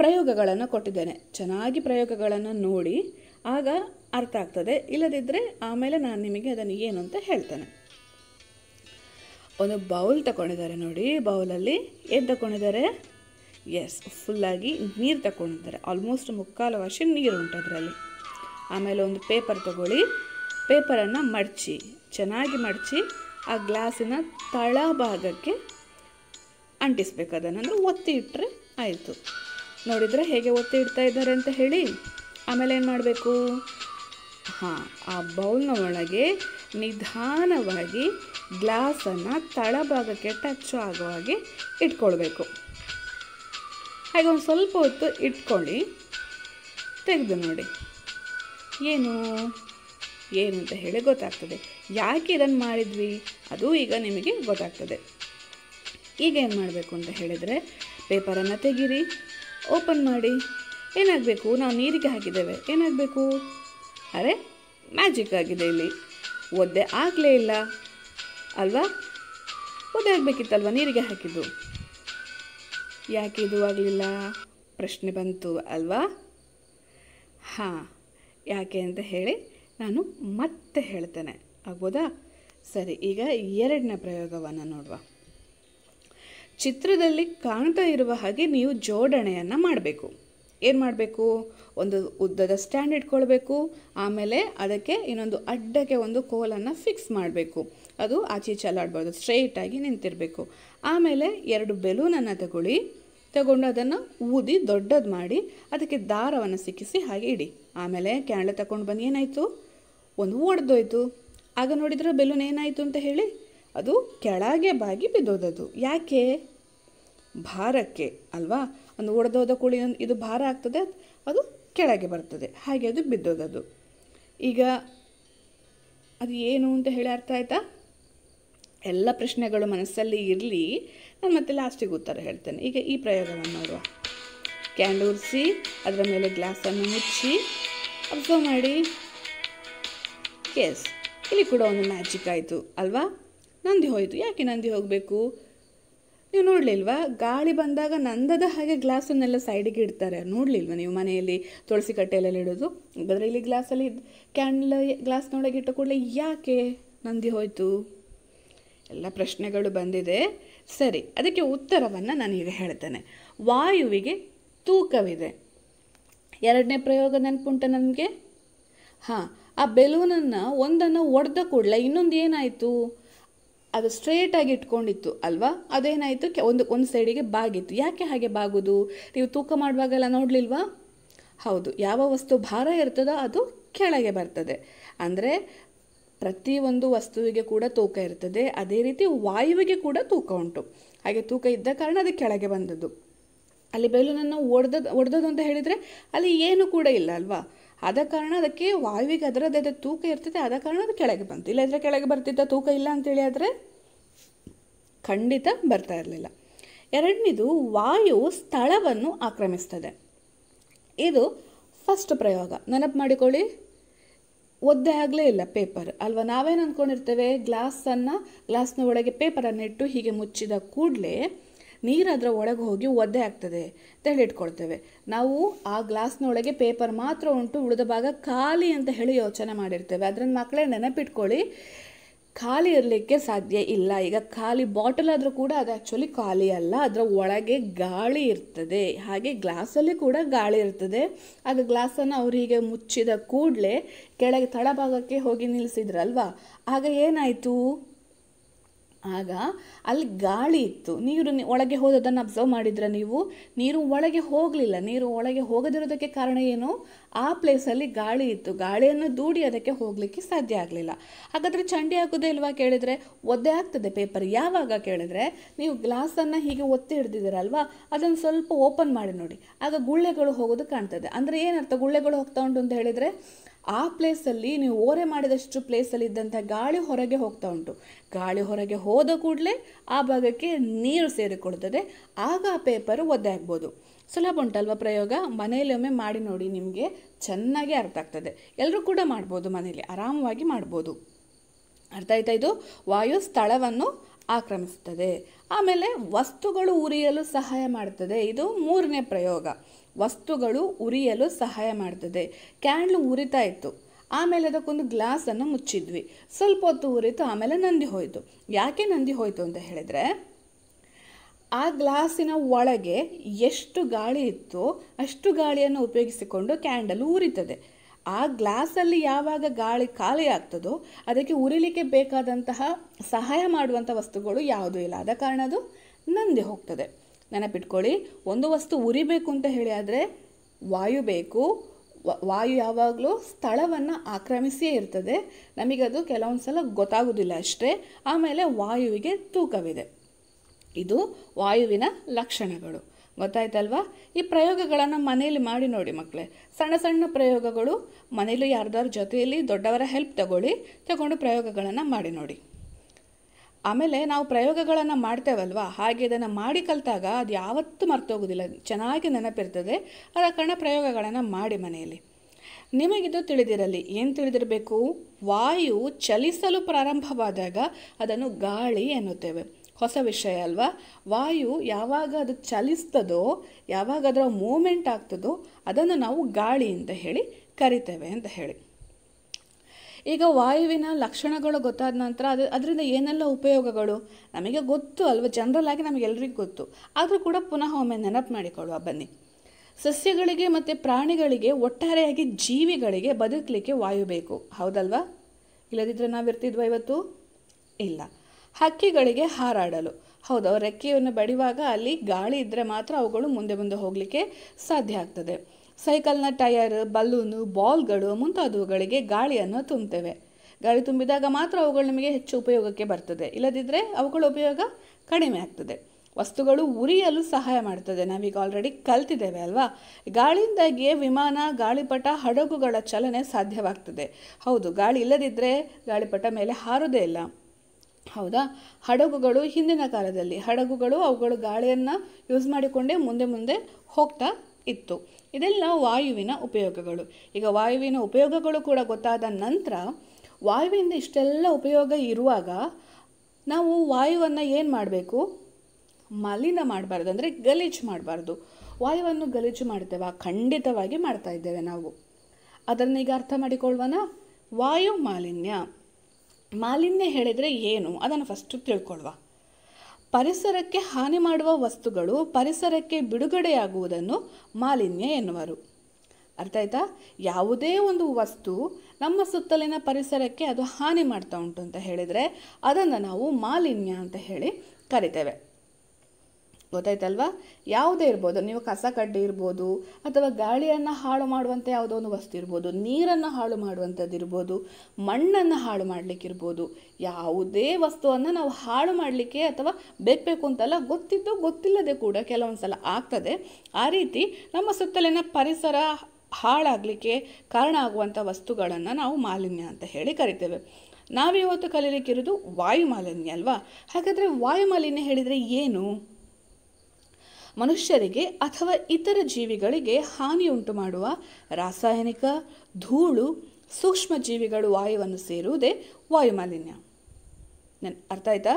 ಪ್ರಯೋಗಗಳನ್ನು ಕೊಟ್ಟಿದ್ದೇನೆ ಚೆನ್ನಾಗಿ ಪ್ರಯೋಗಗಳನ್ನು ನೋಡಿ ಆಗ ಅರ್ಥ ಆಗ್ತದೆ ಇಲ್ಲದಿದ್ದರೆ ಆಮೇಲೆ ನಾನು ನಿಮಗೆ ಅದನ್ನು ಏನು ಅಂತ ಹೇಳ್ತೇನೆ ಒಂದು ಬೌಲ್ ತಗೊಂಡಿದ್ದಾರೆ ನೋಡಿ ಬೌಲಲ್ಲಿ ಏನು ತಗೊಂಡಿದ್ದಾರೆ ಎಸ್ ಫುಲ್ಲಾಗಿ ನೀರು ತಗೊಂಡಿದ್ದಾರೆ ಆಲ್ಮೋಸ್ಟ್ ಮುಕ್ಕಾಲು ವರ್ಷ ನೀರು ಉಂಟು ಅದರಲ್ಲಿ ಆಮೇಲೆ ಒಂದು ಪೇಪರ್ ತಗೊಳ್ಳಿ ಪೇಪರನ್ನು ಮಡಚಿ ಚೆನ್ನಾಗಿ ಮಡಚಿ ಆ ಗ್ಲಾಸಿನ ತಳಭಾಗಕ್ಕೆ ಅಂಟಿಸ್ಬೇಕು ಅದನ್ನು ಒತ್ತಿ ಇಟ್ಟರೆ ಆಯಿತು ನೋಡಿದರೆ ಹೇಗೆ ಒತ್ತಿ ಇಡ್ತಾ ಇದ್ದಾರೆ ಅಂತ ಹೇಳಿ ಆಮೇಲೆ ಏನು ಮಾಡಬೇಕು ಹಾಂ ಆ ಬೌಲ್ನ ಒಳಗೆ ನಿಧಾನವಾಗಿ ಗ್ಲಾಸನ್ನು ತಳಭಾಗಕ್ಕೆ ಟಚ್ ಆಗೋ ಹಾಗೆ ಇಟ್ಕೊಳ್ಬೇಕು ಹಾಗೆ ಒಂದು ಸ್ವಲ್ಪ ಹೊತ್ತು ಇಟ್ಕೊಳ್ಳಿ ತೆಗೆದು ನೋಡಿ ಏನು ಏನು ಅಂತ ಹೇಳಿ ಗೊತ್ತಾಗ್ತದೆ ಯಾಕೆ ಇದನ್ನು ಮಾಡಿದ್ವಿ ಅದು ಈಗ ನಿಮಗೆ ಗೊತ್ತಾಗ್ತದೆ ಈಗ ಏನು ಮಾಡಬೇಕು ಅಂತ ಹೇಳಿದರೆ ಪೇಪರನ್ನು ತೆಗೀರಿ ಓಪನ್ ಮಾಡಿ ಏನಾಗಬೇಕು ನಾವು ನೀರಿಗೆ ಹಾಕಿದ್ದೇವೆ ಏನಾಗಬೇಕು ಅರೆ ಮ್ಯಾಜಿಕ್ ಆಗಿದೆ ಇಲ್ಲಿ ಒದ್ದೆ ಆಗಲೇ ಇಲ್ಲ ಅಲ್ವಾ ಒದ್ದೆ ಆಗಬೇಕಿತ್ತಲ್ವ ನೀರಿಗೆ ಹಾಕಿದ್ದು ಯಾಕೆ ಇದು ಆಗಲಿಲ್ಲ ಪ್ರಶ್ನೆ ಬಂತು ಅಲ್ವಾ ಹಾಂ ಯಾಕೆ ಅಂತ ಹೇಳಿ ನಾನು ಮತ್ತೆ ಹೇಳ್ತೇನೆ ಆಗ್ಬೋದಾ ಸರಿ ಈಗ ಎರಡನೇ ಪ್ರಯೋಗವನ್ನು ನೋಡುವ ಚಿತ್ರದಲ್ಲಿ ಕಾಣ್ತಾ ಇರುವ ಹಾಗೆ ನೀವು ಜೋಡಣೆಯನ್ನು ಮಾಡಬೇಕು ಏನು ಮಾಡಬೇಕು ಒಂದು ಉದ್ದದ ಸ್ಟ್ಯಾಂಡ್ ಇಟ್ಕೊಳ್ಬೇಕು ಆಮೇಲೆ ಅದಕ್ಕೆ ಇನ್ನೊಂದು ಅಡ್ಡಕ್ಕೆ ಒಂದು ಕೋಲನ್ನು ಫಿಕ್ಸ್ ಮಾಡಬೇಕು ಅದು ಆಚೆ ಚಲಾಡಬಾರ್ದು ಸ್ಟ್ರೈಟಾಗಿ ನಿಂತಿರಬೇಕು ಆಮೇಲೆ ಎರಡು ಬೆಲೂನನ್ನು ತಗೊಳ್ಳಿ ತಗೊಂಡು ಅದನ್ನು ಊದಿ ದೊಡ್ಡದು ಮಾಡಿ ಅದಕ್ಕೆ ದಾರವನ್ನು ಸಿಕ್ಕಿಸಿ ಹಾಗೆ ಇಡಿ ಆಮೇಲೆ ಕ್ಯಾಂಡಲ್ ತಗೊಂಡು ಬಂದು ಏನಾಯಿತು ಒಂದು ಒಡೆದೋಯ್ತು ಆಗ ನೋಡಿದ್ರೆ ಬೆಲೂನ್ ಏನಾಯಿತು ಅಂತ ಹೇಳಿ ಅದು ಕೆಳಗೆ ಬಾಗಿ ಬಿದ್ದೋದದು ಯಾಕೆ ಭಾರಕ್ಕೆ ಅಲ್ವಾ ಒಂದು ಒಡೆದೋದ ಕುಳಿ ಇದು ಭಾರ ಆಗ್ತದೆ ಅದು ಕೆಳಗೆ ಬರ್ತದೆ ಹಾಗೆ ಅದು ಬಿದ್ದೋದದು ಈಗ ಅದು ಏನು ಅಂತ ಹೇಳಿ ಅರ್ಥ ಆಯಿತಾ ಎಲ್ಲ ಪ್ರಶ್ನೆಗಳು ಮನಸ್ಸಲ್ಲಿ ಇರಲಿ ನಾನು ಮತ್ತೆ ಲಾಸ್ಟಿಗೆ ಉತ್ತರ ಹೇಳ್ತೇನೆ ಈಗ ಈ ಪ್ರಯೋಗವನ್ನು ನೋಡುವ ಉರಿಸಿ ಅದರ ಮೇಲೆ ಗ್ಲಾಸನ್ನು ಮುಚ್ಚಿ ಅಬ್ಸರ್ವ್ ಮಾಡಿ ಎಸ್ ಇಲ್ಲಿ ಕೂಡ ಒಂದು ಮ್ಯಾಜಿಕ್ ಆಯಿತು ಅಲ್ವಾ ನಂದಿ ಹೋಯಿತು ಯಾಕೆ ನಂದಿ ಹೋಗಬೇಕು ನೀವು ನೋಡಲಿಲ್ವಾ ಗಾಳಿ ಬಂದಾಗ ನಂದದ ಹಾಗೆ ಗ್ಲಾಸನ್ನೆಲ್ಲ ಸೈಡಿಗೆ ಇಡ್ತಾರೆ ನೋಡಲಿಲ್ವ ನೀವು ಮನೆಯಲ್ಲಿ ತುಳಸಿ ಕಟ್ಟೆಯಲ್ಲೆಲ್ಲ ಇಡೋದು ಹಾಗಾದರೆ ಇಲ್ಲಿ ಗ್ಲಾಸಲ್ಲಿ ಕ್ಯಾಂಡಲ್ ಗ್ಲಾಸ್ನೊಳಗೆ ಇಟ್ಟ ಕೂಡಲೇ ಯಾಕೆ ನಂದಿ ಹೋಯಿತು ಎಲ್ಲ ಪ್ರಶ್ನೆಗಳು ಬಂದಿದೆ ಸರಿ ಅದಕ್ಕೆ ಉತ್ತರವನ್ನು ನಾನು ಈಗ ಹೇಳ್ತೇನೆ ವಾಯುವಿಗೆ ತೂಕವಿದೆ ಎರಡನೇ ಪ್ರಯೋಗ ನೆನಪುಂಟ ನನಗೆ ಹಾಂ ಆ ಬೆಲೂನನ್ನು ಒಂದನ್ನು ಒಡೆದ ಕೂಡಲೇ ಇನ್ನೊಂದು ಏನಾಯಿತು ಅದು ಸ್ಟ್ರೇಟಾಗಿ ಇಟ್ಕೊಂಡಿತ್ತು ಅಲ್ವಾ ಅದೇನಾಯಿತು ಕೆ ಒಂದು ಒಂದು ಸೈಡಿಗೆ ಬಾಗಿತ್ತು ಯಾಕೆ ಹಾಗೆ ಬಾಗೋದು ನೀವು ತೂಕ ಮಾಡುವಾಗೆಲ್ಲ ನೋಡಲಿಲ್ವಾ ಹೌದು ಯಾವ ವಸ್ತು ಭಾರ ಇರ್ತದೋ ಅದು ಕೆಳಗೆ ಬರ್ತದೆ ಅಂದರೆ ಪ್ರತಿಯೊಂದು ವಸ್ತುವಿಗೆ ಕೂಡ ತೂಕ ಇರ್ತದೆ ಅದೇ ರೀತಿ ವಾಯುವಿಗೆ ಕೂಡ ತೂಕ ಉಂಟು ಹಾಗೆ ತೂಕ ಇದ್ದ ಕಾರಣ ಅದು ಕೆಳಗೆ ಬಂದದ್ದು ಅಲ್ಲಿ ಬೆಲೂನನ್ನು ಒಡೆದ ಒಡೆದದ್ದು ಅಂತ ಹೇಳಿದರೆ ಅಲ್ಲಿ ಏನು ಕೂಡ ಇಲ್ಲ ಅಲ್ವಾ ಆದ ಕಾರಣ ಅದಕ್ಕೆ ವಾಯುವಿಗೆ ಅದರದ್ದೇ ತೂಕ ಇರ್ತದೆ ಆದ ಕಾರಣ ಅದು ಕೆಳಗೆ ಬಂತು ಇಲ್ಲಾದರೆ ಕೆಳಗೆ ಬರ್ತಿದ್ದ ತೂಕ ಇಲ್ಲ ಅಂತೇಳಿ ಆದರೆ ಖಂಡಿತ ಬರ್ತಾ ಇರಲಿಲ್ಲ ಎರಡನೇದು ವಾಯು ಸ್ಥಳವನ್ನು ಆಕ್ರಮಿಸ್ತದೆ ಇದು ಫಸ್ಟ್ ಪ್ರಯೋಗ ನೆನಪು ಮಾಡಿಕೊಳ್ಳಿ ಒದ್ದೆ ಆಗಲೇ ಇಲ್ಲ ಪೇಪರ್ ಅಲ್ವಾ ನಾವೇನು ಅಂದ್ಕೊಂಡಿರ್ತೇವೆ ಗ್ಲಾಸನ್ನು ಗ್ಲಾಸ್ನ ಒಳಗೆ ಪೇಪರನ್ನು ಇಟ್ಟು ಹೀಗೆ ಮುಚ್ಚಿದ ಕೂಡಲೇ ನೀರು ಅದರ ಒಳಗೆ ಹೋಗಿ ಒದ್ದೆ ಆಗ್ತದೆ ಅಂತೇಳಿ ಇಟ್ಕೊಳ್ತೇವೆ ನಾವು ಆ ಗ್ಲಾಸ್ನ ಒಳಗೆ ಪೇಪರ್ ಮಾತ್ರ ಉಂಟು ಉಳಿದ ಭಾಗ ಖಾಲಿ ಅಂತ ಹೇಳಿ ಯೋಚನೆ ಮಾಡಿರ್ತೇವೆ ಅದರನ್ನು ಮಕ್ಕಳೇ ನೆನಪಿಟ್ಕೊಳ್ಳಿ ಖಾಲಿ ಇರಲಿಕ್ಕೆ ಸಾಧ್ಯ ಇಲ್ಲ ಈಗ ಖಾಲಿ ಬಾಟಲ್ ಆದರೂ ಕೂಡ ಅದು ಆ್ಯಕ್ಚುಲಿ ಖಾಲಿ ಅಲ್ಲ ಅದರ ಒಳಗೆ ಗಾಳಿ ಇರ್ತದೆ ಹಾಗೆ ಗ್ಲಾಸಲ್ಲಿ ಕೂಡ ಗಾಳಿ ಇರ್ತದೆ ಆಗ ಗ್ಲಾಸನ್ನು ಅವರು ಹೀಗೆ ಮುಚ್ಚಿದ ಕೂಡಲೇ ಕೆಳಗೆ ತಳಭಾಗಕ್ಕೆ ಹೋಗಿ ನಿಲ್ಲಿಸಿದ್ರಲ್ವಾ ಆಗ ಏನಾಯಿತು ಆಗ ಅಲ್ಲಿ ಗಾಳಿ ಇತ್ತು ನೀರು ಒಳಗೆ ಹೋದದನ್ನು ಅಬ್ಸರ್ವ್ ಮಾಡಿದ್ರೆ ನೀವು ನೀರು ಒಳಗೆ ಹೋಗಲಿಲ್ಲ ನೀರು ಒಳಗೆ ಹೋಗದಿರೋದಕ್ಕೆ ಕಾರಣ ಏನು ಆ ಪ್ಲೇಸಲ್ಲಿ ಗಾಳಿ ಇತ್ತು ಗಾಳಿಯನ್ನು ದೂಡಿ ಅದಕ್ಕೆ ಹೋಗಲಿಕ್ಕೆ ಸಾಧ್ಯ ಆಗಲಿಲ್ಲ ಹಾಗಾದರೆ ಚಂಡಿ ಆಗೋದೇ ಇಲ್ವಾ ಕೇಳಿದರೆ ಒದ್ದೆ ಆಗ್ತದೆ ಪೇಪರ್ ಯಾವಾಗ ಕೇಳಿದರೆ ನೀವು ಗ್ಲಾಸನ್ನು ಹೀಗೆ ಒತ್ತಿ ಹಿಡ್ದಿದ್ದೀರಲ್ವಾ ಅದನ್ನು ಸ್ವಲ್ಪ ಓಪನ್ ಮಾಡಿ ನೋಡಿ ಆಗ ಗುಳ್ಳೆಗಳು ಹೋಗೋದು ಕಾಣ್ತದೆ ಅಂದರೆ ಏನರ್ಥ ಗುಳ್ಳೆಗಳು ಹೋಗ್ತಾ ಉಂಟು ಅಂತ ಹೇಳಿದರೆ ಆ ಪ್ಲೇಸಲ್ಲಿ ನೀವು ಓರೆ ಮಾಡಿದಷ್ಟು ಪ್ಲೇಸಲ್ಲಿ ಇದ್ದಂಥ ಗಾಳಿ ಹೊರಗೆ ಹೋಗ್ತಾ ಉಂಟು ಗಾಳಿ ಹೊರಗೆ ಹೋದ ಕೂಡಲೇ ಆ ಭಾಗಕ್ಕೆ ನೀರು ಸೇರಿಕೊಳ್ಳುತ್ತದೆ ಆಗ ಆ ಪೇಪರ್ ಒದ್ದೆ ಆಗ್ಬೋದು ಸುಲಭ ಉಂಟಲ್ವ ಪ್ರಯೋಗ ಒಮ್ಮೆ ಮಾಡಿ ನೋಡಿ ನಿಮಗೆ ಚೆನ್ನಾಗಿ ಅರ್ಥ ಆಗ್ತದೆ ಎಲ್ಲರೂ ಕೂಡ ಮಾಡ್ಬೋದು ಮನೆಯಲ್ಲಿ ಆರಾಮವಾಗಿ ಮಾಡ್ಬೋದು ಅರ್ಥ ಆಯ್ತಾ ಇದು ವಾಯು ಸ್ಥಳವನ್ನು ಆಕ್ರಮಿಸುತ್ತದೆ ಆಮೇಲೆ ವಸ್ತುಗಳು ಉರಿಯಲು ಸಹಾಯ ಮಾಡ್ತದೆ ಇದು ಮೂರನೇ ಪ್ರಯೋಗ ವಸ್ತುಗಳು ಉರಿಯಲು ಸಹಾಯ ಮಾಡ್ತದೆ ಕ್ಯಾಂಡ್ಲು ಉರಿತಾ ಇತ್ತು ಆಮೇಲೆ ಅದಕ್ಕೊಂದು ಗ್ಲಾಸನ್ನು ಮುಚ್ಚಿದ್ವಿ ಸ್ವಲ್ಪ ಹೊತ್ತು ಉರಿತು ಆಮೇಲೆ ನಂದಿ ಹೋಯಿತು ಯಾಕೆ ನಂದಿ ಹೋಯಿತು ಅಂತ ಹೇಳಿದರೆ ಆ ಗ್ಲಾಸಿನ ಒಳಗೆ ಎಷ್ಟು ಗಾಳಿ ಇತ್ತೋ ಅಷ್ಟು ಗಾಳಿಯನ್ನು ಉಪಯೋಗಿಸಿಕೊಂಡು ಕ್ಯಾಂಡಲ್ ಉರಿತದೆ ಆ ಗ್ಲಾಸಲ್ಲಿ ಯಾವಾಗ ಗಾಳಿ ಖಾಲಿ ಆಗ್ತದೋ ಅದಕ್ಕೆ ಉರಿಲಿಕ್ಕೆ ಬೇಕಾದಂತಹ ಸಹಾಯ ಮಾಡುವಂಥ ವಸ್ತುಗಳು ಯಾವುದೂ ಇಲ್ಲ ಆದ ಕಾರಣ ಅದು ನಂದಿ ಹೋಗ್ತದೆ ನೆನಪಿಟ್ಕೊಳ್ಳಿ ಒಂದು ವಸ್ತು ಉರಿಬೇಕು ಅಂತ ಹೇಳಿ ಆದರೆ ವಾಯು ಬೇಕು ವಾಯು ಯಾವಾಗಲೂ ಸ್ಥಳವನ್ನು ಆಕ್ರಮಿಸಿಯೇ ಇರ್ತದೆ ನಮಗದು ಕೆಲವೊಂದು ಸಲ ಗೊತ್ತಾಗೋದಿಲ್ಲ ಅಷ್ಟೇ ಆಮೇಲೆ ವಾಯುವಿಗೆ ತೂಕವಿದೆ ಇದು ವಾಯುವಿನ ಲಕ್ಷಣಗಳು ಗೊತ್ತಾಯ್ತಲ್ವಾ ಈ ಪ್ರಯೋಗಗಳನ್ನು ಮನೆಯಲ್ಲಿ ಮಾಡಿ ನೋಡಿ ಮಕ್ಕಳೇ ಸಣ್ಣ ಸಣ್ಣ ಪ್ರಯೋಗಗಳು ಮನೇಲಿ ಯಾರ್ದಾರ ಜೊತೆಯಲ್ಲಿ ದೊಡ್ಡವರ ಹೆಲ್ಪ್ ತಗೊಳ್ಳಿ ತಗೊಂಡು ಪ್ರಯೋಗಗಳನ್ನು ಮಾಡಿ ನೋಡಿ ಆಮೇಲೆ ನಾವು ಪ್ರಯೋಗಗಳನ್ನು ಮಾಡ್ತೇವಲ್ವಾ ಹಾಗೆ ಇದನ್ನು ಮಾಡಿ ಕಲಿತಾಗ ಅದು ಯಾವತ್ತೂ ಮರ್ತೋಗೋದಿಲ್ಲ ಚೆನ್ನಾಗಿ ನೆನಪಿರ್ತದೆ ಅದ ಕಾರಣ ಪ್ರಯೋಗಗಳನ್ನು ಮಾಡಿ ಮನೆಯಲ್ಲಿ ನಿಮಗಿದು ತಿಳಿದಿರಲಿ ಏನು ತಿಳಿದಿರಬೇಕು ವಾಯು ಚಲಿಸಲು ಪ್ರಾರಂಭವಾದಾಗ ಅದನ್ನು ಗಾಳಿ ಎನ್ನುತ್ತೇವೆ ಹೊಸ ವಿಷಯ ಅಲ್ವಾ ವಾಯು ಯಾವಾಗ ಅದು ಚಲಿಸ್ತದೋ ಯಾವಾಗ ಅದರ ಮೂಮೆಂಟ್ ಆಗ್ತದೋ ಅದನ್ನು ನಾವು ಗಾಳಿ ಅಂತ ಹೇಳಿ ಕರಿತೇವೆ ಅಂತ ಹೇಳಿ ಈಗ ವಾಯುವಿನ ಲಕ್ಷಣಗಳು ಗೊತ್ತಾದ ನಂತರ ಅದು ಅದರಿಂದ ಏನೆಲ್ಲ ಉಪಯೋಗಗಳು ನಮಗೆ ಗೊತ್ತು ಅಲ್ವಾ ಜನರಲ್ ಆಗಿ ನಮಗೆಲ್ಲರಿಗೂ ಗೊತ್ತು ಆದರೂ ಕೂಡ ಪುನಃ ಒಮ್ಮೆ ನೆನಪು ಮಾಡಿಕೊಳ್ಳುವ ಬನ್ನಿ ಸಸ್ಯಗಳಿಗೆ ಮತ್ತು ಪ್ರಾಣಿಗಳಿಗೆ ಒಟ್ಟಾರೆಯಾಗಿ ಜೀವಿಗಳಿಗೆ ಬದುಕಲಿಕ್ಕೆ ವಾಯು ಬೇಕು ಹೌದಲ್ವಾ ಇಲ್ಲದಿದ್ದರೆ ನಾವಿರ್ತಿದ್ವ ಇವತ್ತು ಇಲ್ಲ ಹಕ್ಕಿಗಳಿಗೆ ಹಾರಾಡಲು ಹೌದು ಅವು ರೆಕ್ಕೆಯನ್ನು ಬಡಿವಾಗ ಅಲ್ಲಿ ಗಾಳಿ ಇದ್ದರೆ ಮಾತ್ರ ಅವುಗಳು ಮುಂದೆ ಮುಂದೆ ಹೋಗಲಿಕ್ಕೆ ಸಾಧ್ಯ ಆಗ್ತದೆ ಸೈಕಲ್ನ ಟಯರ್ ಬಲೂನು ಬಾಲ್ಗಳು ಮುಂತಾದವುಗಳಿಗೆ ಗಾಳಿಯನ್ನು ತುಂಬುತ್ತೇವೆ ಗಾಳಿ ತುಂಬಿದಾಗ ಮಾತ್ರ ಅವುಗಳು ನಮಗೆ ಹೆಚ್ಚು ಉಪಯೋಗಕ್ಕೆ ಬರ್ತದೆ ಇಲ್ಲದಿದ್ದರೆ ಅವುಗಳ ಉಪಯೋಗ ಕಡಿಮೆ ಆಗ್ತದೆ ವಸ್ತುಗಳು ಉರಿಯಲು ಸಹಾಯ ಮಾಡ್ತದೆ ನಾವೀಗ ಆಲ್ರೆಡಿ ಕಲ್ತಿದ್ದೇವೆ ಅಲ್ವಾ ಗಾಳಿಯಿಂದಾಗಿಯೇ ವಿಮಾನ ಗಾಳಿಪಟ ಹಡಗುಗಳ ಚಲನೆ ಸಾಧ್ಯವಾಗ್ತದೆ ಹೌದು ಗಾಳಿ ಇಲ್ಲದಿದ್ದರೆ ಗಾಳಿಪಟ ಮೇಲೆ ಹಾರೋದೇ ಇಲ್ಲ ಹೌದಾ ಹಡಗುಗಳು ಹಿಂದಿನ ಕಾಲದಲ್ಲಿ ಹಡಗುಗಳು ಅವುಗಳು ಗಾಳಿಯನ್ನು ಯೂಸ್ ಮಾಡಿಕೊಂಡೇ ಮುಂದೆ ಮುಂದೆ ಹೋಗ್ತಾ ಇತ್ತು ಇದೆಲ್ಲ ವಾಯುವಿನ ಉಪಯೋಗಗಳು ಈಗ ವಾಯುವಿನ ಉಪಯೋಗಗಳು ಕೂಡ ಗೊತ್ತಾದ ನಂತರ ವಾಯುವಿಂದ ಇಷ್ಟೆಲ್ಲ ಉಪಯೋಗ ಇರುವಾಗ ನಾವು ವಾಯುವನ್ನು ಏನು ಮಾಡಬೇಕು ಮಲಿನ ಮಾಡಬಾರ್ದು ಅಂದರೆ ಗಲೀಜು ಮಾಡಬಾರ್ದು ವಾಯುವನ್ನು ಗಲೀಜು ಮಾಡ್ತೇವೆ ಖಂಡಿತವಾಗಿ ಮಾಡ್ತಾ ಇದ್ದೇವೆ ನಾವು ಅದನ್ನ ಈಗ ಅರ್ಥ ಮಾಡಿಕೊಳ್ಳೋಣ ವಾಯು ಮಾಲಿನ್ಯ ಮಾಲಿನ್ಯ ಹೇಳಿದರೆ ಏನು ಅದನ್ನು ಫಸ್ಟು ತಿಳ್ಕೊಳ್ವ ಪರಿಸರಕ್ಕೆ ಹಾನಿ ಮಾಡುವ ವಸ್ತುಗಳು ಪರಿಸರಕ್ಕೆ ಬಿಡುಗಡೆಯಾಗುವುದನ್ನು ಮಾಲಿನ್ಯ ಎನ್ನುವರು ಅರ್ಥ ಆಯ್ತಾ ಯಾವುದೇ ಒಂದು ವಸ್ತು ನಮ್ಮ ಸುತ್ತಲಿನ ಪರಿಸರಕ್ಕೆ ಅದು ಹಾನಿ ಮಾಡ್ತಾ ಉಂಟು ಅಂತ ಹೇಳಿದರೆ ಅದನ್ನು ನಾವು ಮಾಲಿನ್ಯ ಅಂತ ಹೇಳಿ ಕರಿತೇವೆ ಗೊತ್ತಾಯ್ತಲ್ವಾ ಯಾವುದೇ ಇರ್ಬೋದು ನೀವು ಕಸ ಕಡ್ಡಿ ಇರ್ಬೋದು ಅಥವಾ ಗಾಳಿಯನ್ನು ಹಾಳು ಮಾಡುವಂಥ ಯಾವುದೋ ಒಂದು ವಸ್ತು ಇರ್ಬೋದು ನೀರನ್ನು ಹಾಳು ಮಾಡುವಂಥದ್ದು ಇರ್ಬೋದು ಮಣ್ಣನ್ನು ಹಾಳು ಮಾಡಲಿಕ್ಕಿರ್ಬೋದು ಯಾವುದೇ ವಸ್ತುವನ್ನು ನಾವು ಹಾಳು ಮಾಡಲಿಕ್ಕೆ ಅಥವಾ ಬೇಕಬೇಕು ಅಂತಲ್ಲ ಗೊತ್ತಿದ್ದು ಗೊತ್ತಿಲ್ಲದೆ ಕೂಡ ಕೆಲವೊಂದು ಸಲ ಆಗ್ತದೆ ಆ ರೀತಿ ನಮ್ಮ ಸುತ್ತಲಿನ ಪರಿಸರ ಹಾಳಾಗಲಿಕ್ಕೆ ಕಾರಣ ಆಗುವಂಥ ವಸ್ತುಗಳನ್ನು ನಾವು ಮಾಲಿನ್ಯ ಅಂತ ಹೇಳಿ ಕರಿತೇವೆ ನಾವಿವತ್ತು ಕಲೀಲಿಕ್ಕಿರೋದು ವಾಯು ಮಾಲಿನ್ಯ ಅಲ್ವಾ ಹಾಗಾದರೆ ವಾಯು ಮಾಲಿನ್ಯ ಹೇಳಿದರೆ ಏನು ಮನುಷ್ಯರಿಗೆ ಅಥವಾ ಇತರ ಜೀವಿಗಳಿಗೆ ಹಾನಿಯುಂಟು ಮಾಡುವ ರಾಸಾಯನಿಕ ಧೂಳು ಸೂಕ್ಷ್ಮ ಜೀವಿಗಳು ವಾಯುವನ್ನು ಸೇರುವುದೇ ವಾಯುಮಾಲಿನ್ಯ ಅರ್ಥ ಆಯ್ತಾ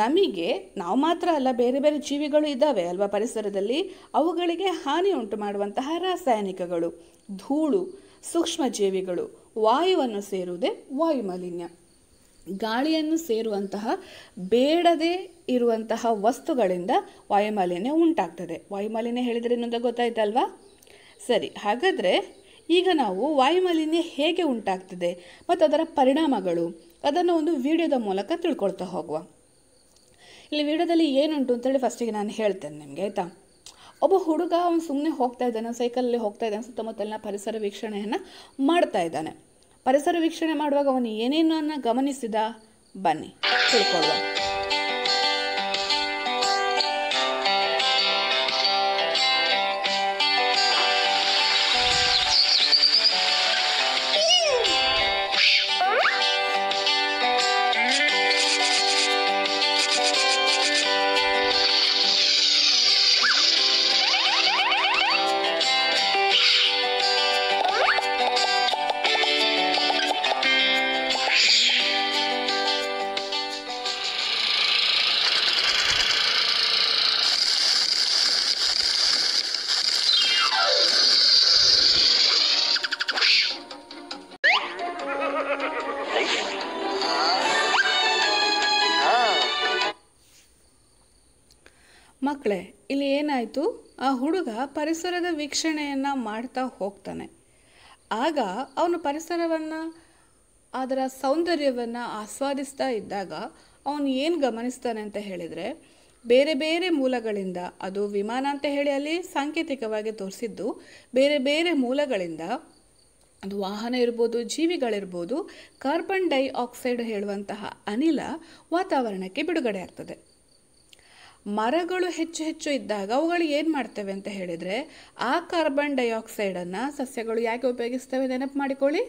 ನಮಗೆ ನಾವು ಮಾತ್ರ ಅಲ್ಲ ಬೇರೆ ಬೇರೆ ಜೀವಿಗಳು ಇದ್ದಾವೆ ಅಲ್ವಾ ಪರಿಸರದಲ್ಲಿ ಅವುಗಳಿಗೆ ಹಾನಿ ಉಂಟು ಮಾಡುವಂತಹ ರಾಸಾಯನಿಕಗಳು ಧೂಳು ಸೂಕ್ಷ್ಮ ಜೀವಿಗಳು ವಾಯುವನ್ನು ಸೇರುವುದೇ ವಾಯುಮಾಲಿನ್ಯ ಗಾಳಿಯನ್ನು ಸೇರುವಂತಹ ಬೇಡದೇ ಇರುವಂತಹ ವಸ್ತುಗಳಿಂದ ವಾಯುಮಾಲಿನ್ಯ ಉಂಟಾಗ್ತದೆ ವಾಯುಮಾಲಿನ್ಯ ಹೇಳಿದರೆ ಇನ್ನೊಂದು ಗೊತ್ತಾಯ್ತಲ್ವಾ ಸರಿ ಹಾಗಾದರೆ ಈಗ ನಾವು ವಾಯುಮಾಲಿನ್ಯ ಹೇಗೆ ಉಂಟಾಗ್ತದೆ ಮತ್ತು ಅದರ ಪರಿಣಾಮಗಳು ಅದನ್ನು ಒಂದು ವಿಡಿಯೋದ ಮೂಲಕ ತಿಳ್ಕೊಳ್ತಾ ಹೋಗುವ ಇಲ್ಲಿ ವಿಡಿಯೋದಲ್ಲಿ ಏನುಂಟು ಅಂತೇಳಿ ಫಸ್ಟಿಗೆ ನಾನು ಹೇಳ್ತೇನೆ ನಿಮಗೆ ಆಯಿತಾ ಒಬ್ಬ ಹುಡುಗ ಅವನು ಸುಮ್ಮನೆ ಹೋಗ್ತಾ ಇದ್ದಾನೆ ಸೈಕಲಲ್ಲಿ ಹೋಗ್ತಾ ಇದ್ದಾನೆ ಸುತ್ತಮುತ್ತಲಿನ ಪರಿಸರ ವೀಕ್ಷಣೆಯನ್ನು ಮಾಡ್ತಾ ಇದ್ದಾನೆ ಪರಿಸರ ವೀಕ್ಷಣೆ ಮಾಡುವಾಗ ಅವನು ಏನೇನನ್ನು ಗಮನಿಸಿದ ಬನ್ನಿ ತಿಳ್ಕೊಳ್ಳುವ ಪರಿಸರದ ವೀಕ್ಷಣೆಯನ್ನು ಮಾಡ್ತಾ ಹೋಗ್ತಾನೆ ಆಗ ಅವನು ಪರಿಸರವನ್ನು ಅದರ ಸೌಂದರ್ಯವನ್ನು ಆಸ್ವಾದಿಸ್ತಾ ಇದ್ದಾಗ ಅವನು ಏನು ಗಮನಿಸ್ತಾನೆ ಅಂತ ಹೇಳಿದರೆ ಬೇರೆ ಬೇರೆ ಮೂಲಗಳಿಂದ ಅದು ವಿಮಾನ ಅಂತ ಹೇಳಿ ಅಲ್ಲಿ ಸಾಂಕೇತಿಕವಾಗಿ ತೋರಿಸಿದ್ದು ಬೇರೆ ಬೇರೆ ಮೂಲಗಳಿಂದ ಅದು ವಾಹನ ಇರ್ಬೋದು ಜೀವಿಗಳಿರ್ಬೋದು ಕಾರ್ಬನ್ ಡೈಆಕ್ಸೈಡ್ ಹೇಳುವಂತಹ ಅನಿಲ ವಾತಾವರಣಕ್ಕೆ ಬಿಡುಗಡೆ ಆಗ್ತದೆ ಮರಗಳು ಹೆಚ್ಚು ಹೆಚ್ಚು ಇದ್ದಾಗ ಅವುಗಳು ಏನು ಮಾಡ್ತವೆ ಅಂತ ಹೇಳಿದರೆ ಆ ಕಾರ್ಬನ್ ಡೈಆಕ್ಸೈಡನ್ನು ಸಸ್ಯಗಳು ಯಾಕೆ ಉಪಯೋಗಿಸ್ತವೆ ನೆನಪು ಮಾಡಿಕೊಳ್ಳಿ